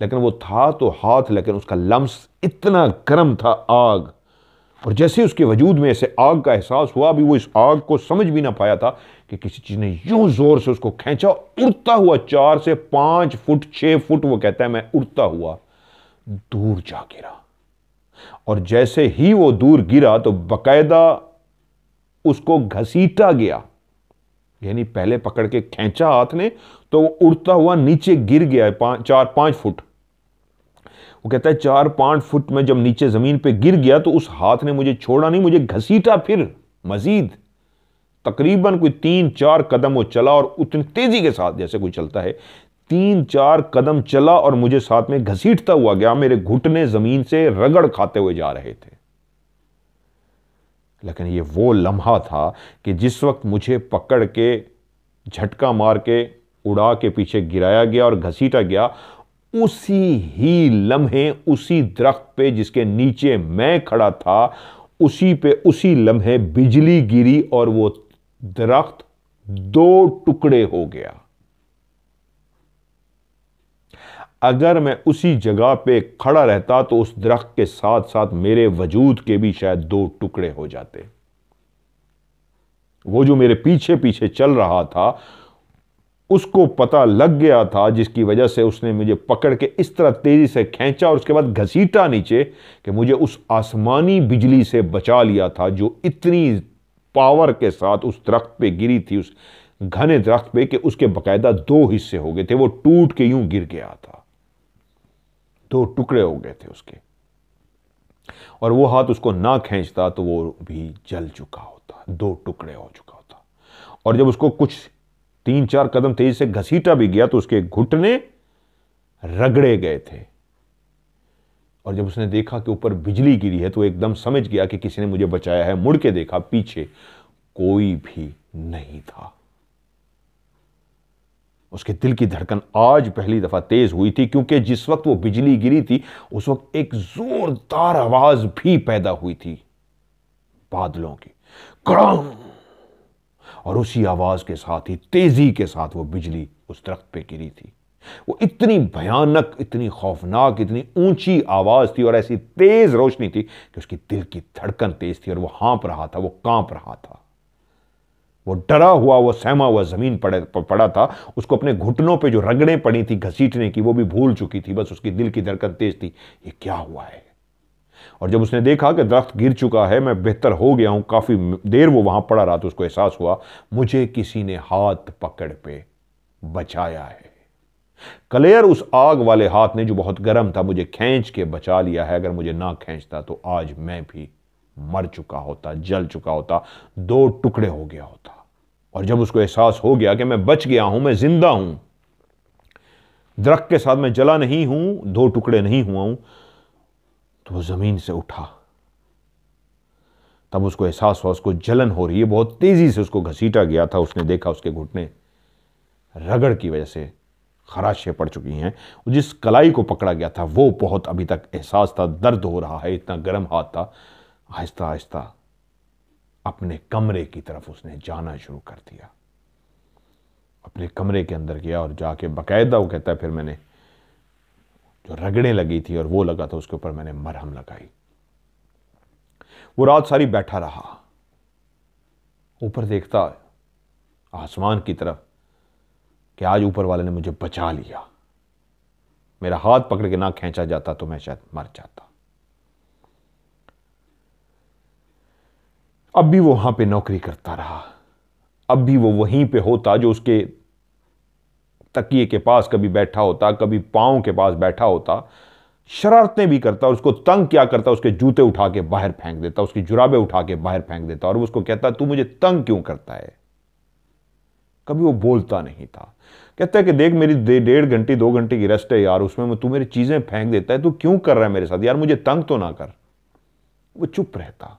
A: लेकिन वो था तो हाथ लेकिन उसका लम्स इतना गर्म था आग और जैसे उसके वजूद में ऐसे आग का एहसास हुआ अभी वो इस आग को समझ भी ना पाया था कि किसी चीज़ ने यूं ज़ोर से उसको खींचा उड़ता हुआ चार से पाँच फुट छः फुट वो कहता है मैं उड़ता हुआ दूर जा गिरा और जैसे ही वो दूर गिरा तो बकायदा उसको घसीटा गया यानी पहले पकड़ के खींचा हाथ ने तो वो उड़ता हुआ नीचे गिर गया पाँच चार पाँच फुट वो कहता है चार पांच फुट में जब नीचे ज़मीन पे गिर गया तो उस हाथ ने मुझे छोड़ा नहीं मुझे घसीटा फिर मज़ीद तकरीबन कोई तीन चार कदम वो चला और उतनी तेज़ी के साथ जैसे कोई चलता है तीन चार कदम चला और मुझे साथ में घसीटता हुआ गया मेरे घुटने ज़मीन से रगड़ खाते हुए जा रहे थे लेकिन ये वो लम्हा था कि जिस वक्त मुझे पकड़ के झटका मार के उड़ा के पीछे गिराया गया और घसीटा गया उसी ही लम्हे उसी दरख्त पे जिसके नीचे मैं खड़ा था उसी पे उसी लम्हे बिजली गिरी और वो दरख्त दो टुकड़े हो गया अगर मैं उसी जगह पे खड़ा रहता तो उस दरख्त के साथ साथ मेरे वजूद के भी शायद दो टुकड़े हो जाते वो जो मेरे पीछे पीछे चल रहा था उसको पता लग गया था जिसकी वजह से उसने मुझे पकड़ के इस तरह तेज़ी से खींचा और उसके बाद घसीटा नीचे कि मुझे उस आसमानी बिजली से बचा लिया था जो इतनी पावर के साथ उस दरख्त पे गिरी थी उस घने दरख्त पे कि उसके बकायदा दो हिस्से हो गए थे वो टूट के यूं गिर गया था दो टुकड़े हो गए थे उसके और वो हाथ उसको ना खींचता तो वो भी जल चुका होता दो टुकड़े हो चुका होता और जब उसको कुछ तीन चार कदम तेजी से घसीटा भी गया तो उसके घुटने रगड़े गए थे और जब उसने देखा कि ऊपर बिजली गिरी है तो एकदम समझ गया कि किसी ने मुझे बचाया है मुड़ के देखा पीछे कोई भी नहीं था उसके दिल की धड़कन आज पहली दफ़ा तेज़ हुई थी क्योंकि जिस वक्त वो बिजली गिरी थी उस वक्त एक ज़ोरदार आवाज़ भी पैदा हुई थी बादलों की कड़ा और उसी आवाज़ के साथ ही तेज़ी के साथ वो बिजली उस दरख्त पे गिरी थी वो इतनी भयानक इतनी खौफनाक इतनी ऊंची आवाज़ थी और ऐसी तेज़ रोशनी थी कि उसकी दिल की धड़कन तेज़ थी और वो हाँप रहा था वो कांप रहा था वो डरा हुआ वो सहमा हुआ ज़मीन पड़े पड़ा था उसको अपने घुटनों पे जो रगड़ें पड़ी थी घसीटने की वो भी भूल चुकी थी बस उसकी दिल की धड़कन तेज़ थी ये क्या हुआ है और जब उसने देखा कि दरख्त गिर चुका है मैं बेहतर हो गया हूँ काफ़ी देर वो वहाँ पड़ा रहा तो उसको एहसास हुआ मुझे किसी ने हाथ पकड़ पे बचाया है कलेयर उस आग वाले हाथ ने जो बहुत गर्म था मुझे खींच के बचा लिया है अगर मुझे ना खींचता तो आज मैं भी मर चुका होता जल चुका होता दो टुकड़े हो गया होता और जब उसको एहसास हो गया कि मैं बच गया हूं मैं जिंदा हूं दरख्त के साथ मैं जला नहीं हूं दो टुकड़े नहीं हुआ हूं तो वो ज़मीन से उठा तब उसको एहसास हुआ उसको जलन हो रही है बहुत तेज़ी से उसको घसीटा गया था उसने देखा उसके घुटने रगड़ की वजह से खराशें पड़ चुकी हैं जिस कलाई को पकड़ा गया था वो बहुत अभी तक एहसास था दर्द हो रहा है इतना गर्म हाथ था आहिस्ता आहिस्ता अपने कमरे की तरफ उसने जाना शुरू कर दिया अपने कमरे के अंदर गया और जाके बाकायदा वो कहता है फिर मैंने जो रगड़े लगी थी और वो लगा था उसके ऊपर मैंने मरहम लगाई वो रात सारी बैठा रहा ऊपर देखता आसमान की तरफ कि आज ऊपर वाले ने मुझे बचा लिया मेरा हाथ पकड़ के ना खींचा जाता तो मैं शायद मर जाता अब भी वो वहां पे नौकरी करता रहा अब भी वो वहीं पे होता जो उसके तकिए के पास कभी बैठा होता कभी पाँव के पास बैठा होता शरारतें भी करता उसको तंग क्या करता उसके जूते उठा के बाहर फेंक देता उसकी जुराबे उठा के बाहर फेंक देता और उसको कहता तू मुझे तंग क्यों करता है कभी वो बोलता नहीं था कहता है कि देख मेरी डेढ़ घंटे दो घंटे की रेस्ट है यार उसमें तू मेरी चीज़ें फेंक देता है तू क्यों कर रहा है मेरे साथ यार मुझे तंग तो ना कर वो चुप रहता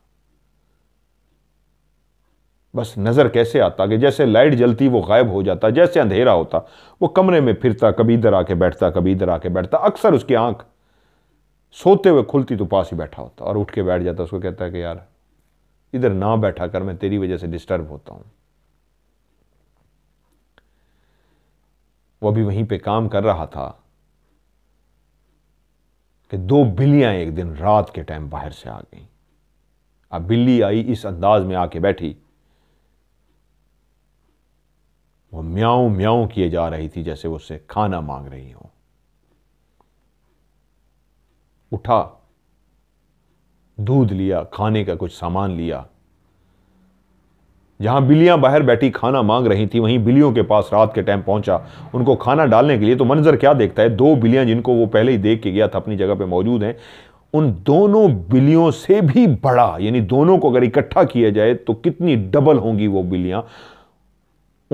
A: बस नज़र कैसे आता कि जैसे लाइट जलती वो गायब हो जाता जैसे अंधेरा होता वो कमरे में फिरता कभी इधर आके बैठता कभी इधर आके बैठता अक्सर उसकी आंख सोते हुए खुलती तो पास ही बैठा होता और उठ के बैठ जाता उसको कहता है कि यार इधर ना बैठा कर मैं तेरी वजह से डिस्टर्ब होता हूँ वो अभी वहीं पे काम कर रहा था कि दो बिल्लियाँ एक दिन रात के टाइम बाहर से आ गई अब बिल्ली आई इस अंदाज में आके बैठी वो म्याऊं म्याऊं किए जा रही थी जैसे वो उससे खाना मांग रही हो उठा दूध लिया खाने का कुछ सामान लिया जहां बिल्लियां बाहर बैठी खाना मांग रही थी वहीं बिल्लियों के पास रात के टाइम पहुंचा उनको खाना डालने के लिए तो मंजर क्या देखता है दो बिल्लियां जिनको वो पहले ही देख के गया था अपनी जगह पे मौजूद हैं उन दोनों बिल्लियों से भी बड़ा यानी दोनों को अगर इकट्ठा किया जाए तो कितनी डबल होंगी वो बिल्लियां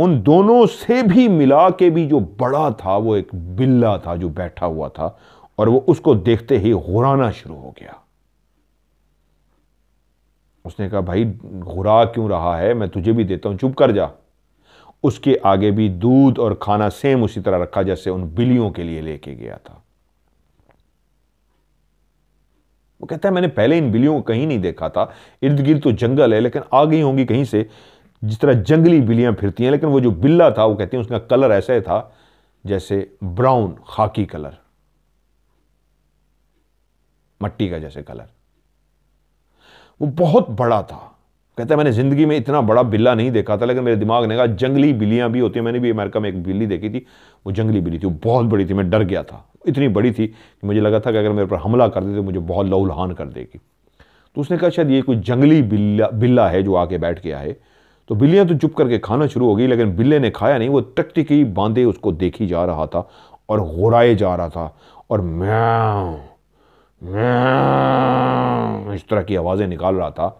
A: उन दोनों से भी मिला के भी जो बड़ा था वो एक बिल्ला था जो बैठा हुआ था और वो उसको देखते ही घुराना शुरू हो गया उसने कहा भाई घुरा क्यों रहा है मैं तुझे भी देता हूं चुप कर जा उसके आगे भी दूध और खाना सेम उसी तरह रखा जैसे उन बिलियों के लिए लेके गया था वो कहता है मैंने पहले इन बिलियों को कहीं नहीं देखा था इर्द गिर्द तो जंगल है लेकिन आ गई होंगी कहीं से जिस तरह जंगली बिल्लियाँ फिरती हैं लेकिन वो जो बिल्ला था वो कहती हैं उसका कलर ऐसा ही था जैसे ब्राउन खाकी कलर मट्टी का जैसे कलर वो बहुत बड़ा था कहता मैंने ज़िंदगी में इतना बड़ा बिल्ला नहीं देखा था लेकिन मेरे दिमाग ने कहा जंगली बिल्लियां भी होती हैं मैंने भी अमेरिका में एक बिल्ली देखी थी वो जंगली बिल्ली थी वो बहुत बड़ी थी मैं डर गया था इतनी बड़ी थी कि मुझे लगा था कि अगर मेरे पर हमला कर दे तो मुझे बहुत लहूलहान कर देगी तो उसने कहा शायद ये कोई जंगली बिल्ला बिल्ला है जो आके बैठ गया है तो बिल्लियाँ तो चुप करके खाना शुरू हो गई लेकिन बिल्ले ने खाया नहीं वो टकटकी बांधे उसको देखी जा रहा था और घोराए जा रहा था और म्याओ इस तरह की आवाज़ें निकाल रहा था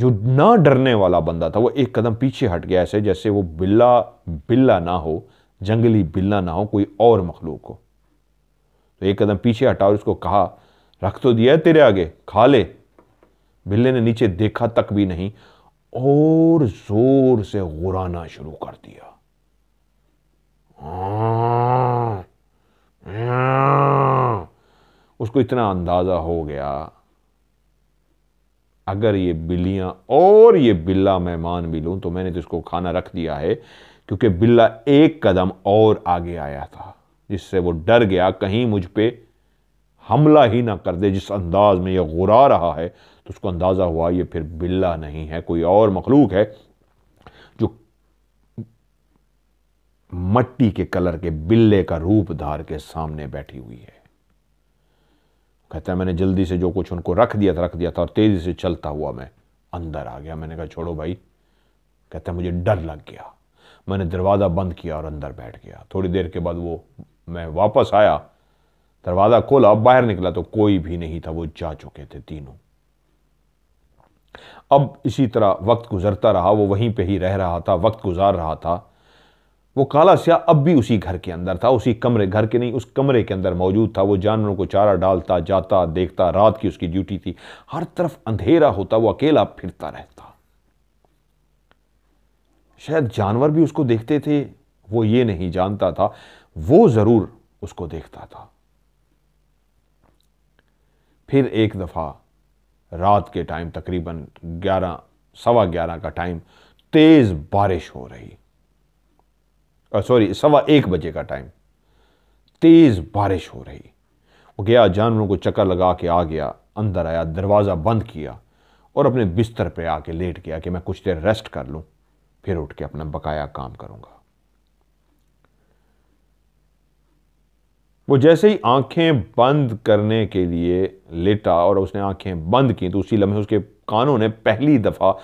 A: जो ना डरने वाला बंदा था वो एक कदम पीछे हट गया ऐसे जैसे वो बिल्ला बिल्ला ना हो जंगली बिल्ला ना हो कोई और मखलूक हो तो एक कदम पीछे हटा और उसको कहा रख तो दिया तेरे आगे खा ले बिल्ले ने नीचे देखा तक भी नहीं और जोर से गुराना शुरू कर दिया हाँ, हाँ, उसको इतना अंदाजा हो गया अगर ये बिल्लियां और ये बिल्ला मेहमान भी लूं तो मैंने तो इसको खाना रख दिया है क्योंकि बिल्ला एक कदम और आगे आया था जिससे वो डर गया कहीं मुझ पर हमला ही ना कर दे जिस अंदाज में यह गुरा रहा है तो उसको अंदाज़ा हुआ ये फिर बिल्ला नहीं है कोई और मखलूक है जो मट्टी के कलर के बिल्ले का रूप धार के सामने बैठी हुई है कहता है मैंने जल्दी से जो कुछ उनको रख दिया था रख दिया था और तेज़ी से चलता हुआ मैं अंदर आ गया मैंने कहा छोड़ो भाई कहता है मुझे डर लग गया मैंने दरवाज़ा बंद किया और अंदर बैठ गया थोड़ी देर के बाद वो मैं वापस आया दरवाज़ा खोला बाहर निकला तो कोई भी नहीं था वो जा चुके थे तीनों अब इसी तरह वक्त गुजरता रहा वो वहीं पे ही रह रहा था वक्त गुजार रहा था वो काला स्या अब भी उसी घर के अंदर था उसी कमरे घर के नहीं उस कमरे के अंदर मौजूद था वो जानवरों को चारा डालता जाता देखता रात की उसकी ड्यूटी थी हर तरफ अंधेरा होता वो अकेला फिरता रहता शायद जानवर भी उसको देखते थे वो ये नहीं जानता था वो ज़रूर उसको देखता था फिर एक दफ़ा रात के टाइम तकरीबन ग्यारह सवा ग्यारह का टाइम तेज़ बारिश हो रही सॉरी सवा एक बजे का टाइम तेज़ बारिश हो रही वो गया जानवरों को चक्कर लगा के आ गया अंदर आया दरवाज़ा बंद किया और अपने बिस्तर पे आके लेट गया कि मैं कुछ देर रेस्ट कर लूँ फिर उठ के अपना बकाया काम करूँगा वो जैसे ही आंखें बंद करने के लिए लेटा और उसने आंखें बंद की तो उसी लम्हे उसके कानों ने पहली दफ़ा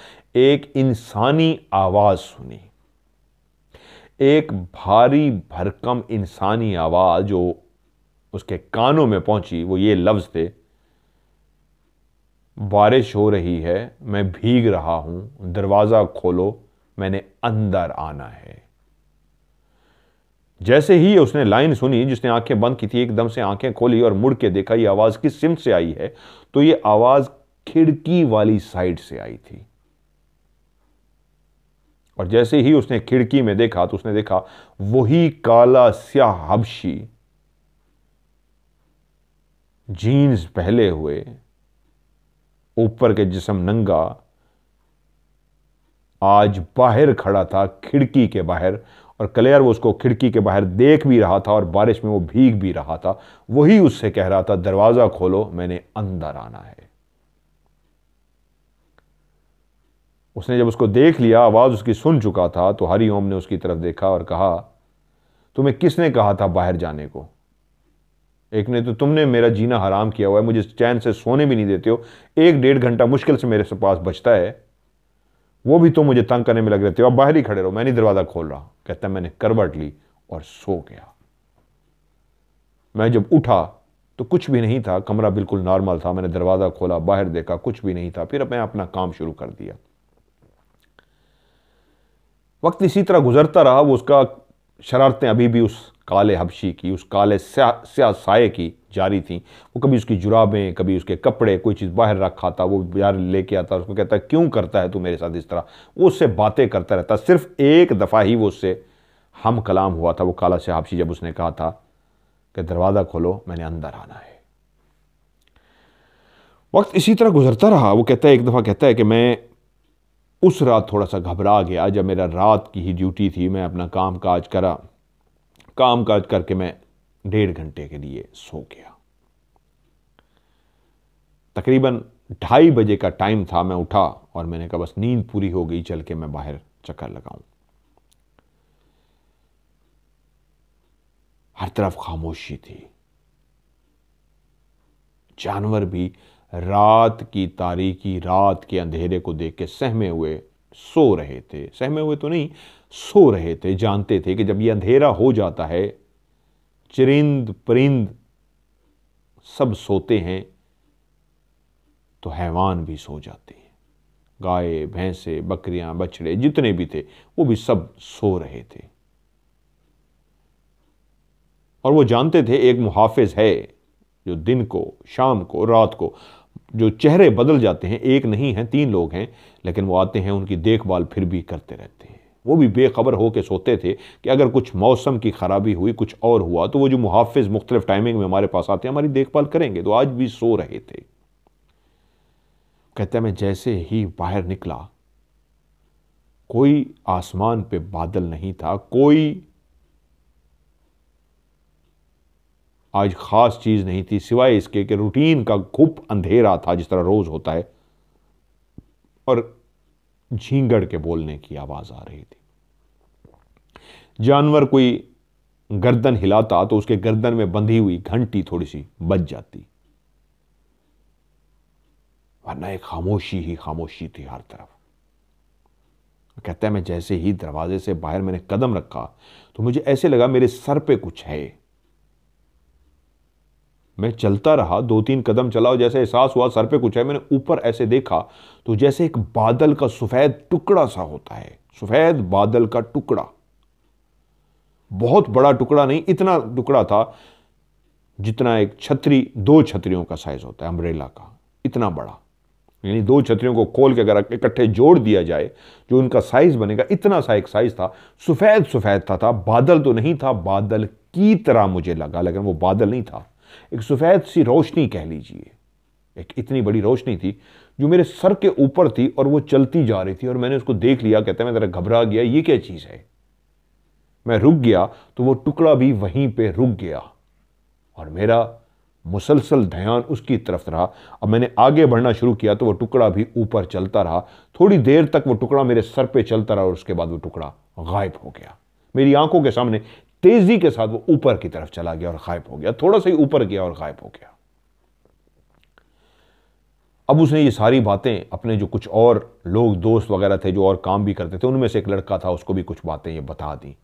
A: एक इंसानी आवाज़ सुनी एक भारी भरकम इंसानी आवाज़ जो उसके कानों में पहुंची वो ये लफ्ज़ थे बारिश हो रही है मैं भीग रहा हूँ दरवाज़ा खोलो मैंने अंदर आना है जैसे ही उसने लाइन सुनी जिसने आंखें बंद की थी एकदम से आंखें खोली और मुड़ के देखा ये आवाज़ किस सिमट से आई है तो ये आवाज़ खिड़की वाली साइड से आई थी और जैसे ही उसने खिड़की में देखा तो उसने देखा वही काला स्या हबशी जीन्स पहले हुए ऊपर के जिसम नंगा आज बाहर खड़ा था खिड़की के बाहर और क्लेयर वो उसको खिड़की के बाहर देख भी रहा था और बारिश में वो भीग भी रहा था वही उससे कह रहा था दरवाज़ा खोलो मैंने अंदर आना है उसने जब उसको देख लिया आवाज़ उसकी सुन चुका था तो हरि ओम ने उसकी तरफ देखा और कहा तुम्हें किसने कहा था बाहर जाने को एक ने तो तुमने मेरा जीना हराम किया हुआ है मुझे चैन से सोने भी नहीं देते हो एक डेढ़ घंटा मुश्किल से मेरे पास बचता है वो भी तो मुझे तंग करने में लग रहे थे अब बाहर ही खड़े रहो मैं नहीं दरवाज़ा खोल रहा कहता मैंने करवट ली और सो गया मैं जब उठा तो कुछ भी नहीं था कमरा बिल्कुल नॉर्मल था मैंने दरवाज़ा खोला बाहर देखा कुछ भी नहीं था फिर मैं अपना काम शुरू कर दिया वक्त इसी तरह गुजरता रहा वो उसका शरारतें अभी भी उस काले हबशी की उस काले स्या साय की जारी थी वो कभी उसकी जुराबें कभी उसके कपड़े कोई चीज़ बाहर रखा था वो बाहर लेके आता उसको कहता क्यों करता है तू मेरे साथ इस तरह वो उससे बातें करता रहता सिर्फ एक दफ़ा ही वो उससे हम कलाम हुआ था वो काला से हबशी जब उसने कहा था कि दरवाज़ा खोलो मैंने अंदर आना है वक्त इसी तरह गुजरता रहा वो कहता है एक दफ़ा कहता है कि मैं उस रात थोड़ा सा घबरा गया जब मेरा रात की ही ड्यूटी थी मैं अपना काम काज करा काम काज करके मैं डेढ़ घंटे के लिए सो गया तकरीबन ढाई बजे का टाइम था मैं उठा और मैंने कहा बस नींद पूरी हो गई चल के मैं बाहर चक्कर लगाऊं हर तरफ खामोशी थी जानवर भी रात की तारीकी रात के अंधेरे को देख के सहमे हुए सो रहे थे सहमे हुए तो नहीं सो रहे थे जानते थे कि जब यह अंधेरा हो जाता है चिरिंद परिंद सब सोते हैं तो हैवान भी सो जाते हैं गाय भैंसे बकरियां बछड़े जितने भी थे वो भी सब सो रहे थे और वो जानते थे एक मुहाफिज है जो दिन को शाम को रात को जो चेहरे बदल जाते हैं एक नहीं है तीन लोग हैं लेकिन वो आते हैं उनकी देखभाल फिर भी करते रहते हैं वो भी बेखबर होकर सोते थे कि अगर कुछ मौसम की ख़राबी हुई कुछ और हुआ तो वो जो मुहाफ़ मुख्तलिफ टाइमिंग में हमारे पास आते हैं हमारी देखभाल करेंगे तो आज भी सो रहे थे हैं मैं जैसे ही बाहर निकला कोई आसमान पे बादल नहीं था कोई आज ख़ास चीज़ नहीं थी सिवाय इसके कि रूटीन का खूब अंधेरा था जिस तरह रोज़ होता है और झींगड़ के बोलने की आवाज़ आ रही थी जानवर कोई गर्दन हिलाता तो उसके गर्दन में बंधी हुई घंटी थोड़ी सी बच जाती वरना एक खामोशी ही खामोशी थी हर तरफ कहता है मैं जैसे ही दरवाजे से बाहर मैंने कदम रखा तो मुझे ऐसे लगा मेरे सर पे कुछ है मैं चलता रहा दो तीन कदम चला और जैसे एहसास हुआ सर पे कुछ है मैंने ऊपर ऐसे देखा तो जैसे एक बादल का सफ़ेद टुकड़ा सा होता है सफ़ेद बादल का टुकड़ा बहुत बड़ा टुकड़ा नहीं इतना टुकड़ा था जितना एक छतरी दो छतरियों का साइज होता है अम्ब्रेला का इतना बड़ा यानी दो छतरियों को खोल के अगर इकट्ठे जोड़ दिया जाए जो उनका साइज बनेगा इतना सा एक साइज था सफ़ेद सफ़ेद था, था बादल तो नहीं था बादल की तरह मुझे लगा लेकिन वो बादल नहीं था एक सफ़ेद सी रोशनी कह लीजिए एक इतनी बड़ी रोशनी थी जो मेरे सर के ऊपर थी और वो चलती जा रही थी और मैंने उसको देख लिया कहते मैं ज़रा घबरा गया ये क्या चीज़ है मैं रुक गया तो वो टुकड़ा भी वहीं पे रुक गया और मेरा मुसलसल ध्यान उसकी तरफ रहा अब मैंने आगे बढ़ना शुरू किया तो वो टुकड़ा भी ऊपर चलता रहा थोड़ी देर तक वो टुकड़ा मेरे सर पे चलता रहा और उसके बाद वो टुकड़ा गायब हो गया मेरी आंखों के सामने तेजी के साथ वो ऊपर की तरफ चला गया और गायब हो गया थोड़ा सा ही ऊपर गया और गायब हो गया अब उसने ये सारी बातें अपने जो कुछ और लोग दोस्त वगैरह थे जो और काम भी करते थे उनमें से एक लड़का था उसको भी कुछ बातें ये बता दी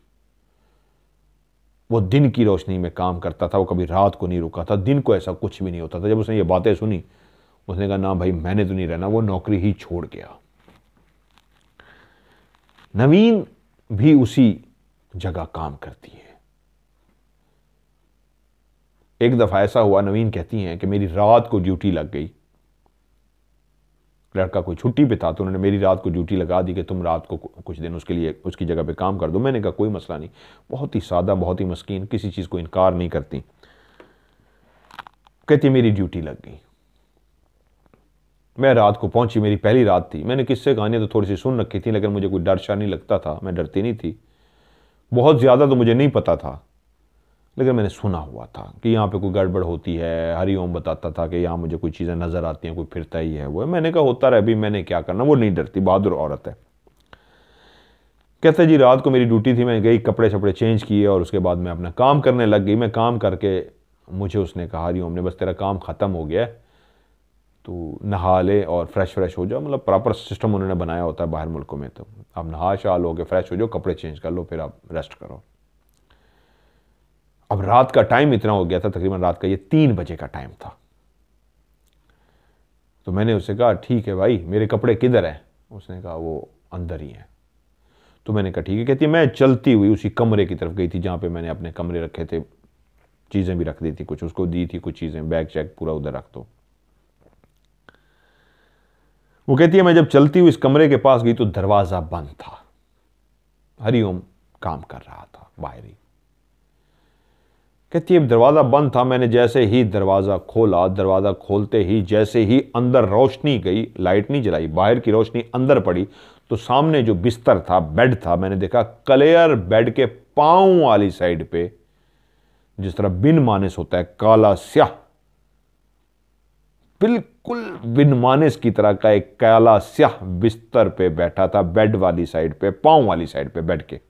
A: वो दिन की रोशनी में काम करता था वो कभी रात को नहीं रुका था दिन को ऐसा कुछ भी नहीं होता था जब उसने ये बातें सुनी उसने कहा ना भाई मैंने तो नहीं रहना वो नौकरी ही छोड़ गया नवीन भी उसी जगह काम करती है एक दफ़ा ऐसा हुआ नवीन कहती हैं कि मेरी रात को ड्यूटी लग गई लड़का कोई छुट्टी पे था तो उन्होंने मेरी रात को ड्यूटी लगा दी कि तुम रात को कुछ दिन उसके लिए उसकी जगह पे काम कर दो मैंने कहा कोई मसला नहीं बहुत ही सादा बहुत ही मस्किन किसी चीज़ को इनकार नहीं करती कहती मेरी ड्यूटी लग गई मैं रात को पहुंची मेरी पहली रात थी मैंने किससे गाने तो थोड़ी सी सुन रखी थी लेकिन मुझे कोई डर शर नहीं लगता था मैं डरती नहीं थी बहुत ज़्यादा तो मुझे नहीं पता था लेकिन मैंने सुना हुआ था कि यहाँ पे कोई गड़बड़ होती है हरी ओम बताता था कि यहाँ मुझे कोई चीज़ें नज़र आती हैं कोई फिरता ही है वो है मैंने कहा होता रहा अभी मैंने क्या करना वो नहीं डरती बहादुर औरत है कहते जी रात को मेरी ड्यूटी थी मैं गई कपड़े शपड़े चेंज किए और उसके बाद मैं अपना काम करने लग गई मैं काम करके मुझे उसने कहा हरी ओम ने बस तेरा काम ख़त्म हो गया तो नहा ले और फ्रेश फ्रेश हो जाओ मतलब प्रॉपर सिस्टम उन्होंने बनाया होता है बाहर मुल्कों में तो आप नहा शहा लो के फ्रेश हो जाओ कपड़े चेंज कर लो फिर आप रेस्ट करो अब रात का टाइम इतना हो गया था तकरीबन रात का ये तीन बजे का टाइम था तो मैंने उससे कहा ठीक है भाई मेरे कपड़े किधर हैं उसने कहा वो अंदर ही हैं तो मैंने कहा ठीक है कहती है मैं चलती हुई उसी कमरे की तरफ गई थी जहाँ पे मैंने अपने कमरे रखे थे चीज़ें भी रख दी थी कुछ उसको दी थी कुछ चीज़ें बैग चैक पूरा उधर रख दो वो कहती है मैं जब चलती हुई इस कमरे के पास गई तो दरवाज़ा बंद था हरिओम काम कर रहा था बाहर कहती है दरवाज़ा बंद था मैंने जैसे ही दरवाज़ा खोला दरवाज़ा खोलते ही जैसे ही अंदर रोशनी गई लाइट नहीं जलाई बाहर की रोशनी अंदर पड़ी तो सामने जो बिस्तर था बेड था मैंने देखा क्लेयर बेड के पाँव वाली साइड पे जिस तरह बिन मानस होता है काला स्याह बिल्कुल बिन मानस की तरह का एक काला स्याह बिस्तर पे बैठा था बेड वाली साइड पे पाँव वाली साइड पे बैठ के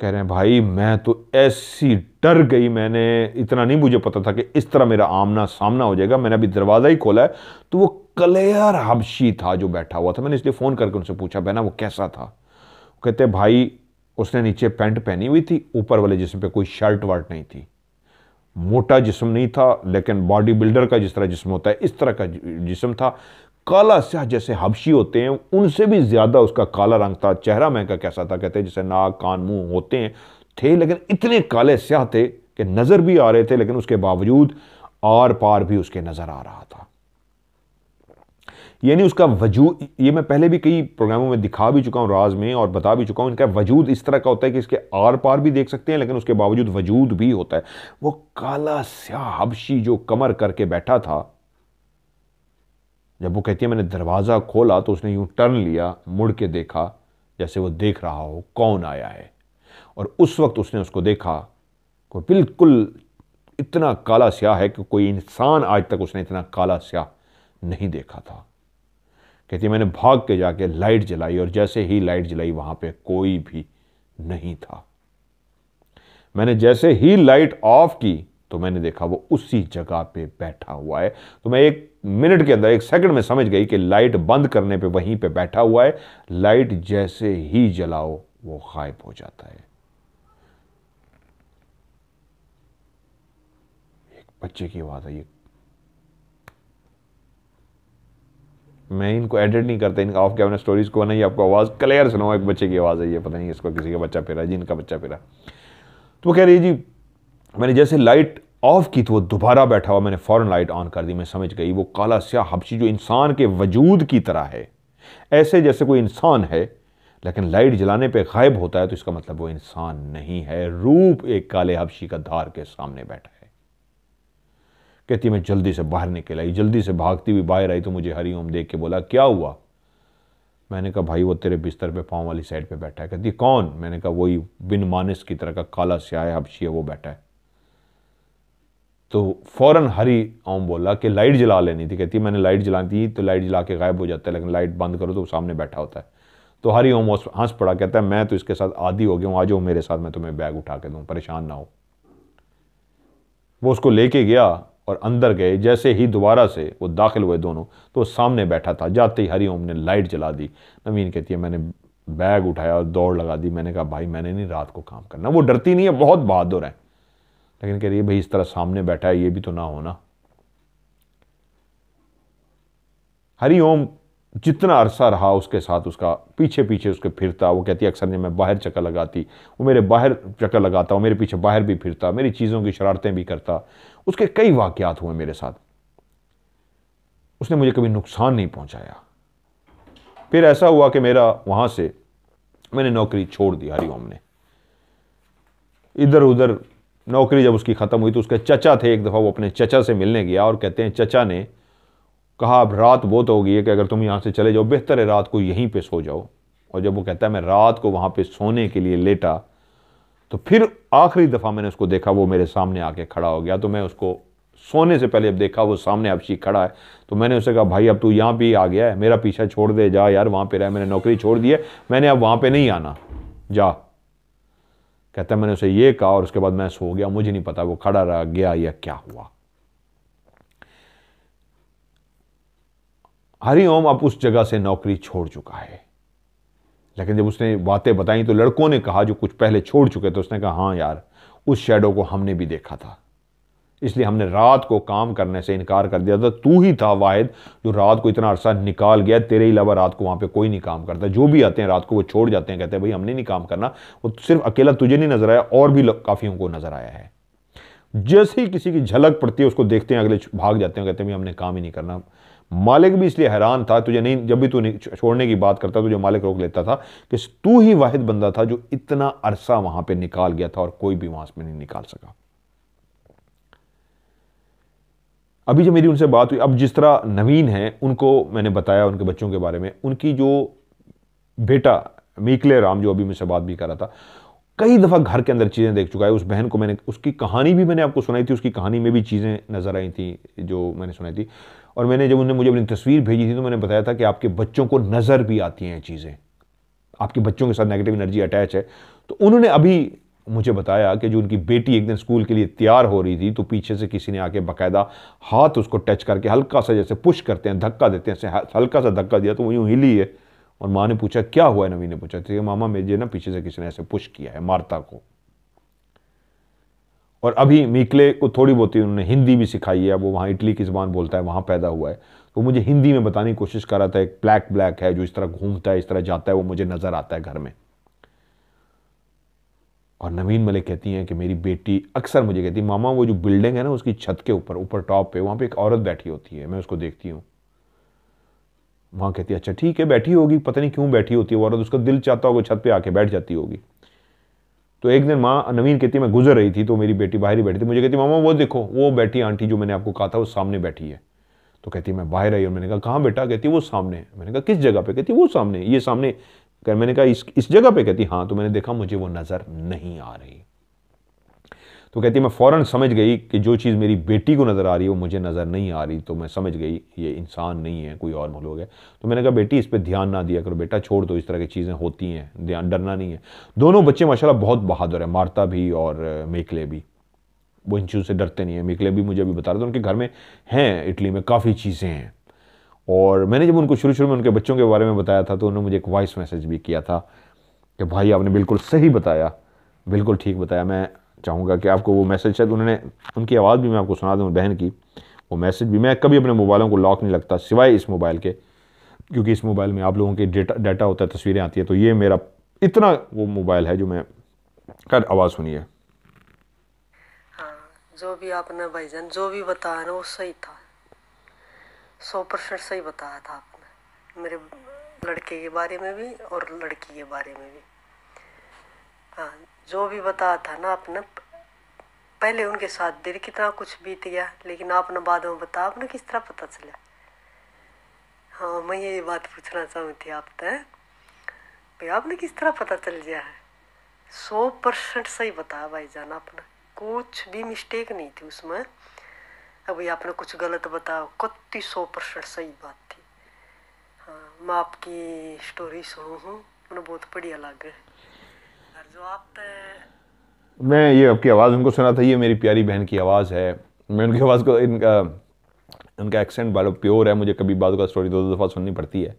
A: कह रहे हैं भाई मैं तो ऐसी डर गई मैंने इतना नहीं मुझे पता था कि इस तरह मेरा आमना सामना हो जाएगा मैंने अभी दरवाज़ा ही खोला है तो वो कलेयर हबशी था जो बैठा हुआ था मैंने इसलिए फ़ोन करके उनसे पूछा बहना वो कैसा था वो कहते भाई उसने नीचे पैंट पहनी हुई थी ऊपर वाले जिसम पे कोई शर्ट वर्ट नहीं थी मोटा जिसम नहीं था लेकिन बॉडी बिल्डर का जिस तरह जिसम होता है इस तरह का जिसम था काला स्याह जैसे हबशी होते हैं उनसे भी ज़्यादा उसका काला रंग था चेहरा महंगा कैसा था कहते हैं जैसे नाक कान मुंह होते हैं थे लेकिन इतने काले स्याह थे कि नज़र भी आ रहे थे लेकिन उसके बावजूद आर पार भी उसके नज़र आ रहा था यानी उसका वजूद ये मैं पहले भी कई प्रोग्रामों में दिखा भी चुका हूँ राज में और बता भी चुका हूँ इनका वजूद इस तरह का होता है कि इसके आर पार भी देख सकते हैं लेकिन उसके बावजूद वजूद भी होता है वो काला स्याह हबशी जो कमर करके बैठा था जब वो कहती है मैंने दरवाज़ा खोला तो उसने यूँ टर्न लिया मुड़ के देखा जैसे वो देख रहा हो कौन आया है और उस वक्त उसने उसको देखा कोई बिल्कुल इतना काला स्याह है कि कोई इंसान आज तक उसने इतना काला स्याह नहीं देखा था कहती मैंने भाग के जाके लाइट जलाई और जैसे ही लाइट जलाई वहाँ पे कोई भी नहीं था मैंने जैसे ही लाइट ऑफ की तो मैंने देखा वो उसी जगह पे बैठा हुआ है तो मैं एक मिनट के अंदर एक सेकंड में समझ गई कि लाइट बंद करने पे वहीं पे बैठा हुआ है लाइट जैसे ही जलाओ वो गायब हो जाता है एक बच्चे की आवाज़ आई मैं इनको एडिट नहीं करता इनका ऑफ कैमरा स्टोरीज को नहीं आपको आवाज़ क्लियर सुनाओ एक बच्चे की आवाज़ आई है पता नहीं इसको किसी का बच्चा फिरा जी इनका बच्चा फिरा तो कह रही जी मैंने जैसे लाइट ऑफ की तो वो दोबारा बैठा हुआ मैंने फ़ौरन लाइट ऑन कर दी मैं समझ गई वो काला स्या हबशी जो इंसान के वजूद की तरह है ऐसे जैसे कोई इंसान है लेकिन लाइट जलाने पे गायब होता है तो इसका मतलब वो इंसान नहीं है रूप एक काले हबशी का धार के सामने बैठा है कहती मैं जल्दी से बाहर निकल आई जल्दी से भागती हुई बाहर आई तो मुझे ओम देख के बोला क्या हुआ मैंने कहा भाई वो तेरे बिस्तर पे पाँव वाली साइड पे बैठा है कहती कौन मैंने कहा वही बिन मानस की तरह का काला स्याह हबशी है वो बैठा है तो फ़ौर हरी ओम बोला कि लाइट जला लेनी थी कहती मैंने लाइट जला दी तो लाइट जला के गायब हो जाता है लेकिन लाइट बंद करो तो वो सामने बैठा होता है तो हरी ओम हंस पड़ा कहता है मैं तो इसके साथ आदि हो गया हूँ आ जाओ मेरे साथ मैं तुम्हें बैग उठा के दूँ परेशान ना हो वो उसको लेके गया और अंदर गए जैसे ही दोबारा से वो दाखिल हुए दोनों तो वो सामने बैठा था जाते ही हरी ओम ने लाइट जला दी नवीन कहती है मैंने बैग उठाया और दौड़ लगा दी मैंने कहा भाई मैंने नहीं रात को काम करना वो डरती नहीं है बहुत बहादुर है लेकिन कह रही है भाई इस तरह सामने बैठा है ये भी तो ना होना हरि ओम जितना अरसा रहा उसके साथ उसका पीछे पीछे उसके फिरता वो कहती है अक्सर जब मैं बाहर चक्कर लगाती वो मेरे बाहर चक्कर लगाता वो मेरे पीछे बाहर भी फिरता मेरी चीज़ों की शरारतें भी करता उसके कई वाक़ात हुए मेरे साथ उसने मुझे कभी नुकसान नहीं पहुंचाया फिर ऐसा हुआ कि मेरा वहाँ से मैंने नौकरी छोड़ दी हरिओम ने इधर उधर नौकरी जब उसकी ख़त्म हुई तो उसके चचा थे एक दफ़ा वो अपने चचा से मिलने गया और कहते हैं चचा ने कहा अब रात बहुत हो गई है कि अगर तुम यहाँ से चले जाओ बेहतर है रात को यहीं पे सो जाओ और जब वो कहता है मैं रात को वहाँ पे सोने के लिए लेटा तो फिर आखिरी दफ़ा मैंने उसको देखा वो मेरे सामने आके खड़ा हो गया तो मैं उसको सोने से पहले अब देखा वो सामने अबशी खड़ा है तो मैंने उसे कहा भाई अब तू यहाँ भी आ गया है मेरा पीछा छोड़ दे जा यार वहाँ पे रह मैंने नौकरी छोड़ दी है मैंने अब वहाँ पे नहीं आना जा कहता है मैंने उसे ये कहा और उसके बाद मैं सो गया मुझे नहीं पता वो खड़ा रह गया या क्या हुआ हरिओम अब उस जगह से नौकरी छोड़ चुका है लेकिन जब उसने बातें बताई तो लड़कों ने कहा जो कुछ पहले छोड़ चुके थे उसने कहा हाँ यार उस शेडो को हमने भी देखा था इसलिए हमने रात को काम करने से इनकार कर दिया था तो तू ही था वाहिद जो रात को इतना अरसा निकाल गया तेरे अलावा रात को वहाँ पे कोई नहीं काम करता जो भी आते हैं रात को वो छोड़ जाते हैं कहते हैं भाई हमने नहीं काम करना वो सिर्फ अकेला तुझे नहीं नजर आया और भी काफ़ियों को नजर आया है जैसे ही किसी की झलक पड़ती है उसको देखते हैं अगले भाग जाते हैं कहते हैं भाई हमने काम ही नहीं करना मालिक भी इसलिए हैरान था तुझे नहीं जब भी तू छोड़ने की बात करता तुझे तो मालिक रोक लेता था कि तू ही वाहिद बंदा था जो इतना अरसा वहाँ पर निकाल गया था और कोई भी वहाँ से नहीं निकाल सका अभी जो मेरी उनसे बात हुई अब जिस तरह नवीन हैं उनको मैंने बताया उनके बच्चों के बारे में उनकी जो बेटा मीकले राम जो अभी मुझसे बात भी कर रहा था कई दफ़ा घर के अंदर चीज़ें देख चुका है उस बहन को मैंने उसकी कहानी भी मैंने आपको सुनाई थी उसकी कहानी में भी चीज़ें नज़र आई थी जो मैंने सुनाई थी और मैंने जब उन्होंने मुझे अपनी तस्वीर भेजी थी तो मैंने बताया था कि आपके बच्चों को नज़र भी आती हैं चीज़ें आपके बच्चों के साथ नेगेटिव एनर्जी अटैच है तो उन्होंने अभी मुझे बताया कि जो उनकी बेटी एक दिन स्कूल के लिए तैयार हो रही थी तो पीछे से किसी ने आके बाकायदा हाथ उसको टच करके हल्का सा जैसे पुश करते हैं धक्का देते हैं हल्का सा धक्का दिया तो वो यूँ हिली है और माँ ने पूछा क्या हुआ है नवी ने पूछा ठीक है मामा मेरे ना पीछे से किसी ने ऐसे पुश किया है मारता को और अभी मीकले को थोड़ी बहुत ही उन्होंने हिंदी भी सिखाई है वो वहाँ इटली की ज़बान बोलता है वहाँ पैदा हुआ है तो मुझे हिंदी में बताने की कोशिश कर रहा था एक ब्लैक ब्लैक है जो इस तरह घूमता है इस तरह जाता है वो मुझे नज़र आता है घर में और नवीन मलिक कहती हैं कि मेरी बेटी अक्सर मुझे कहती मामा वो जो बिल्डिंग है ना उसकी छत के ऊपर ऊपर टॉप पे वहाँ पे एक औरत बैठी होती है मैं उसको देखती हूँ वहाँ कहती है अच्छा ठीक है बैठी होगी पता नहीं क्यों बैठी होती है औरत उसका दिल चाहता होगा छत पर आके बैठ जाती होगी तो एक दिन माँ नवीन कहती मैं गुजर रही थी तो मेरी बेटी बाहर ही बैठी थी मुझे कहती मामा वो देखो वो बैठी आंटी जो मैंने आपको कहा था वो सामने बैठी है तो कहती मैं बाहर आई और मैंने कहा कहाँ बेटा कहती वो सामने मैंने कहा किस जगह पे कहती वो सामने ये सामने कर मैंने कहा इस इस जगह पे कहती हाँ तो मैंने देखा मुझे वो नज़र नहीं आ रही तो कहती मैं फ़ौर समझ गई कि जो चीज़ मेरी बेटी को नज़र आ रही है वो मुझे नज़र नहीं आ रही तो मैं समझ गई ये इंसान नहीं है कोई और मखलूक है तो मैंने कहा बेटी इस पर ध्यान ना दिया करो बेटा छोड़ दो इस तरह की चीज़ें होती हैं ध्यान डरना नहीं है दोनों बच्चे माशाला बहुत बहादुर है मारता भी और मेकले भी वो इन चीज़ों से डरते नहीं है मेकले भी मुझे अभी बता रहे थे उनके घर में हैं इटली में काफ़ी चीज़ें हैं और मैंने जब उनको शुरू शुरू में उनके बच्चों के बारे में बताया था तो उन्होंने मुझे एक वॉइस मैसेज भी किया था कि भाई आपने बिल्कुल सही बताया बिल्कुल ठीक बताया मैं चाहूँगा कि आपको वो मैसेज शायद उन्होंने उनकी आवाज़ भी मैं आपको सुना दूँ बहन की वो मैसेज भी मैं कभी अपने मोबाइलों को लॉक नहीं लगता सिवाय इस मोबाइल के क्योंकि इस मोबाइल में आप लोगों के डेटा डाटा होता है तस्वीरें आती है तो ये मेरा इतना वो मोबाइल है जो मैं कर आवाज़ सुनिए हाँ, जो भी आपने भाईजान जो भी बताया ना वो सही था सौ परसेंट सही बताया था आपने मेरे लड़के के बारे में भी और लड़की के बारे में भी हाँ जो भी बताया था ना आपने पहले उनके साथ दिल कितना कुछ बीत गया लेकिन आपने बाद में बताया आपने किस तरह पता चला हाँ मैं ये बात पूछना चाहूँ थी आपसे भाई आपने किस तरह पता चल गया है सौ परसेंट सही बताया भाईजान आपने कुछ भी मिस्टेक नहीं थी उसमें अभी आपने कुछ गलत बताओ कत्ती सौ परसेंट सही बात थी हाँ मैं आपकी स्टोरी सुनू हूँ उन्हें बहुत बढ़िया लग रहा है जो आप ते... मैं ये आपकी आवाज़ उनको सुना था ये मेरी प्यारी बहन की आवाज़ है मैं उनकी आवाज़ को इनका उनका एक्सेंट बालो प्योर है मुझे कभी बात का स्टोरी दो दो दफ़ा सुननी पड़ती है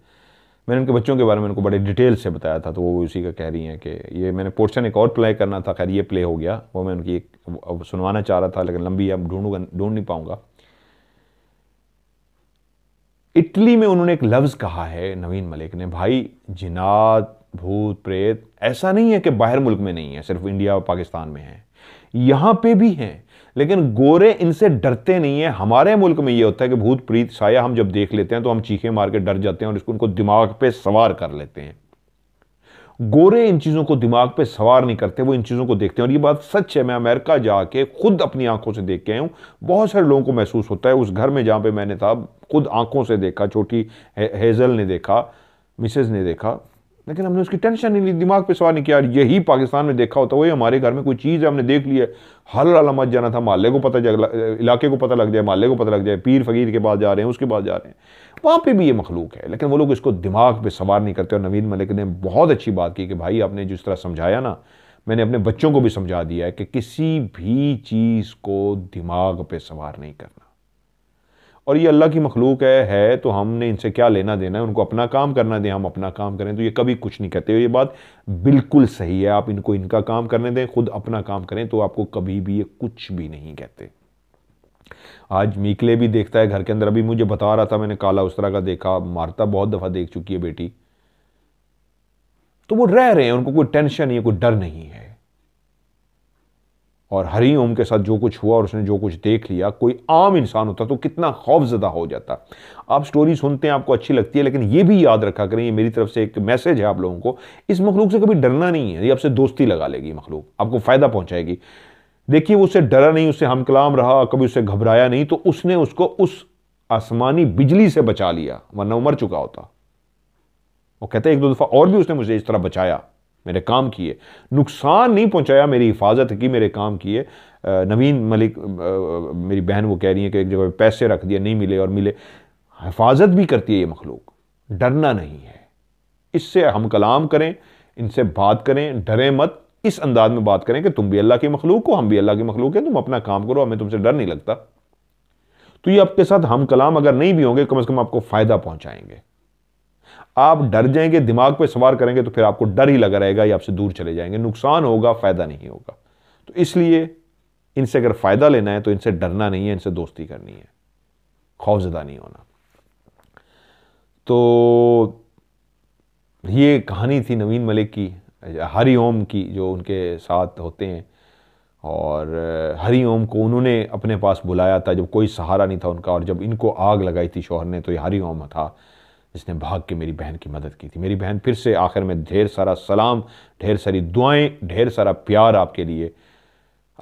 A: मैंने उनके बच्चों के बारे में उनको बड़े डिटेल से बताया था तो वो उसी का कह रही हैं कि ये मैंने पोर्शन एक और प्ले करना था खैर ये प्ले हो गया वो मैं उनकी एक सुनवाना चाह रहा था लेकिन लंबी अब ढूंढूंगा ढूंढ नहीं पाऊंगा इटली में उन्होंने एक लफ्ज़ कहा है नवीन मलिक ने भाई जिनात भूत प्रेत ऐसा नहीं है कि बाहर मुल्क में नहीं है सिर्फ इंडिया और पाकिस्तान में है यहाँ पे भी हैं लेकिन गोरे इनसे डरते नहीं हैं हमारे मुल्क में ये होता है कि भूत प्रीत साया हम जब देख लेते हैं तो हम चीखे मार के डर जाते हैं और इसको उनको दिमाग पे सवार कर लेते हैं गोरे इन चीज़ों को दिमाग पे सवार नहीं करते वो इन चीज़ों को देखते हैं और ये बात सच है मैं अमेरिका जाके खुद अपनी आंखों से देख के आया हूँ बहुत सारे लोगों को महसूस होता है उस घर में जहाँ पर मैंने था खुद आंखों से देखा छोटी हेज़ल ने देखा मिसेज़ ने देखा लेकिन हमने उसकी टेंशन नहीं ली दिमाग पे सवार नहीं किया यही पाकिस्तान में देखा होता वही हमारे घर में कोई चीज़ है हमने देख लिया हल वाला मत जाना था माले को पता जाए इलाके को पता लग जाए माले को पता लग जाए पीर फकीर के पास जा रहे हैं उसके पास जा रहे हैं वहाँ पे भी ये मखलूक है लेकिन वो लोग इसको दिमाग पे सवार नहीं करते और नवीन मलिक ने बहुत अच्छी बात की कि भाई आपने जिस तरह समझाया ना मैंने अपने बच्चों को भी समझा दिया है कि किसी भी चीज़ को दिमाग पर सवार नहीं करना और ये अल्लाह की मखलूक है है तो हमने इनसे क्या लेना देना है उनको अपना काम करना दें हम अपना काम करें तो ये कभी कुछ नहीं कहते ये बात बिल्कुल सही है आप इनको इनका काम करने दें खुद अपना काम करें तो आपको कभी भी ये कुछ भी नहीं कहते आज मीकले भी देखता है घर के अंदर अभी मुझे बता रहा था मैंने काला उस तरह का देखा मारता बहुत दफ़ा देख चुकी है बेटी तो वो रह रहे हैं उनको कोई टेंशन नहीं है कोई डर नहीं है और हरी ओम के साथ जो कुछ हुआ और उसने जो कुछ देख लिया कोई आम इंसान होता तो कितना खौफजदा हो जाता आप स्टोरी सुनते हैं आपको अच्छी लगती है लेकिन ये भी याद रखा करें ये मेरी तरफ से एक मैसेज है आप लोगों को इस मखलूक से कभी डरना नहीं है ये आपसे दोस्ती लगा लेगी मखलूक आपको फ़ायदा पहुँचाएगी देखिए वो उससे डरा नहीं उससे हमकलाम रहा कभी उससे घबराया नहीं तो उसने उसको उस आसमानी बिजली से बचा लिया वरना वो मर चुका होता वो कहते हैं एक दो दफ़ा और भी उसने मुझे इस तरह बचाया मेरे काम किए नुकसान नहीं पहुंचाया मेरी हिफाजत की मेरे काम किए नवीन मलिक मेरी बहन वो कह रही है कि एक जगह पैसे रख दिए नहीं मिले और मिले हिफाजत भी करती है ये मखलूक डरना नहीं है इससे हम कलाम करें इनसे बात करें डरें मत इस अंदाज में बात करें कि तुम भी अल्लाह की मखलूक हो हम भी अल्लाह की मखलूक है तुम अपना काम करो हमें तुमसे डर नहीं लगता तो ये आपके साथ हम कलाम अगर नहीं भी होंगे कम अज़ कम आपको फ़ायदा पहुंचाएंगे आप डर जाएंगे दिमाग पे सवार करेंगे तो फिर आपको डर ही लगा रहेगा या आपसे दूर चले जाएंगे नुकसान होगा फ़ायदा नहीं होगा तो इसलिए इनसे अगर फ़ायदा लेना है तो इनसे डरना नहीं है इनसे दोस्ती करनी है खौफजदा नहीं होना तो ये कहानी थी नवीन मलिक की हरी ओम की जो उनके साथ होते हैं और हरी ओम को उन्होंने अपने पास बुलाया था जब कोई सहारा नहीं था उनका और जब इनको आग लगाई थी शोहर ने तो ये हरी ओम था जिसने भाग के मेरी बहन की मदद की थी मेरी बहन फिर से आखिर में ढेर सारा सलाम ढेर सारी दुआएं ढेर सारा प्यार आपके लिए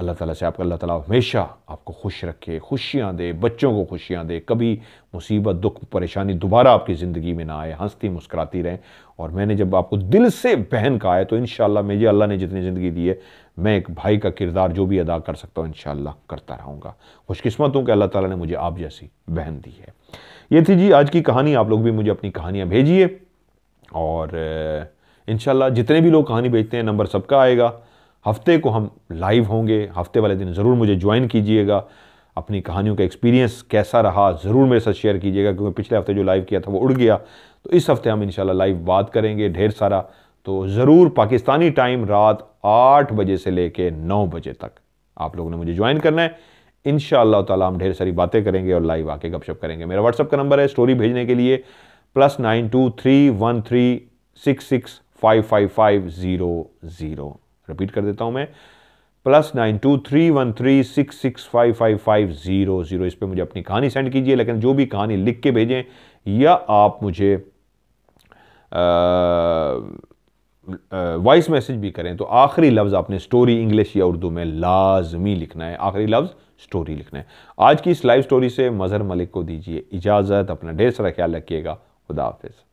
A: अल्लाह ताला से आपका अल्लाह ताला हमेशा आपको खुश रखे खुशियाँ दे बच्चों को खुशियाँ दे कभी मुसीबत दुख परेशानी दोबारा आपकी ज़िंदगी में ना आए हंसती मुस्कुराती रहें और मैंने जब आपको दिल से बहन कहा है तो इन मुझे अल्लाह ने जितनी ज़िंदगी दी है मैं एक भाई का किरदार जो भी अदा कर सकता हूँ इन करता रहूँगा खुशकस्मत हूँ कि अल्लाह ताली ने मुझे आप जैसी बहन दी है ये थी जी आज की कहानी आप लोग भी मुझे अपनी कहानियाँ भेजिए और इन जितने भी लोग कहानी भेजते हैं नंबर सबका आएगा हफ्ते को हम लाइव होंगे हफ्ते वाले दिन ज़रूर मुझे ज्वाइन कीजिएगा अपनी कहानियों का एक्सपीरियंस कैसा रहा ज़रूर मेरे साथ शेयर कीजिएगा क्योंकि पिछले हफ्ते जो लाइव किया था वो उड़ गया तो इस हफ्ते हम इन लाइव बात करेंगे ढेर सारा तो ज़रूर पाकिस्तानी टाइम रात आठ बजे से ले नौ बजे तक आप लोगों ने मुझे ज्वाइन करना है इन ताला हम ढेर सारी बातें करेंगे और लाइव आके गपशप करेंगे मेरा व्हाट्सअप का नंबर है स्टोरी भेजने के लिए plus nine two three one three six six five five five zero zero repeat कर देता हूँ मैं plus nine two three one three six six five five five zero zero इस पर मुझे अपनी कहानी सेंड कीजिए लेकिन जो भी कहानी लिख के भेजें या आप मुझे वॉइस मैसेज भी करें तो आखिरी लफ्ज़ आपने स्टोरी इंग्लिश या उर्दू में लाजमी लिखना है आखिरी लफ्ज़ स्टोरी लिखना है आज की इस लाइव स्टोरी से मज़हर मलिक को दीजिए इजाज़त अपना ढेर सारा ख्याल रखिएगा खुदा हाफिज़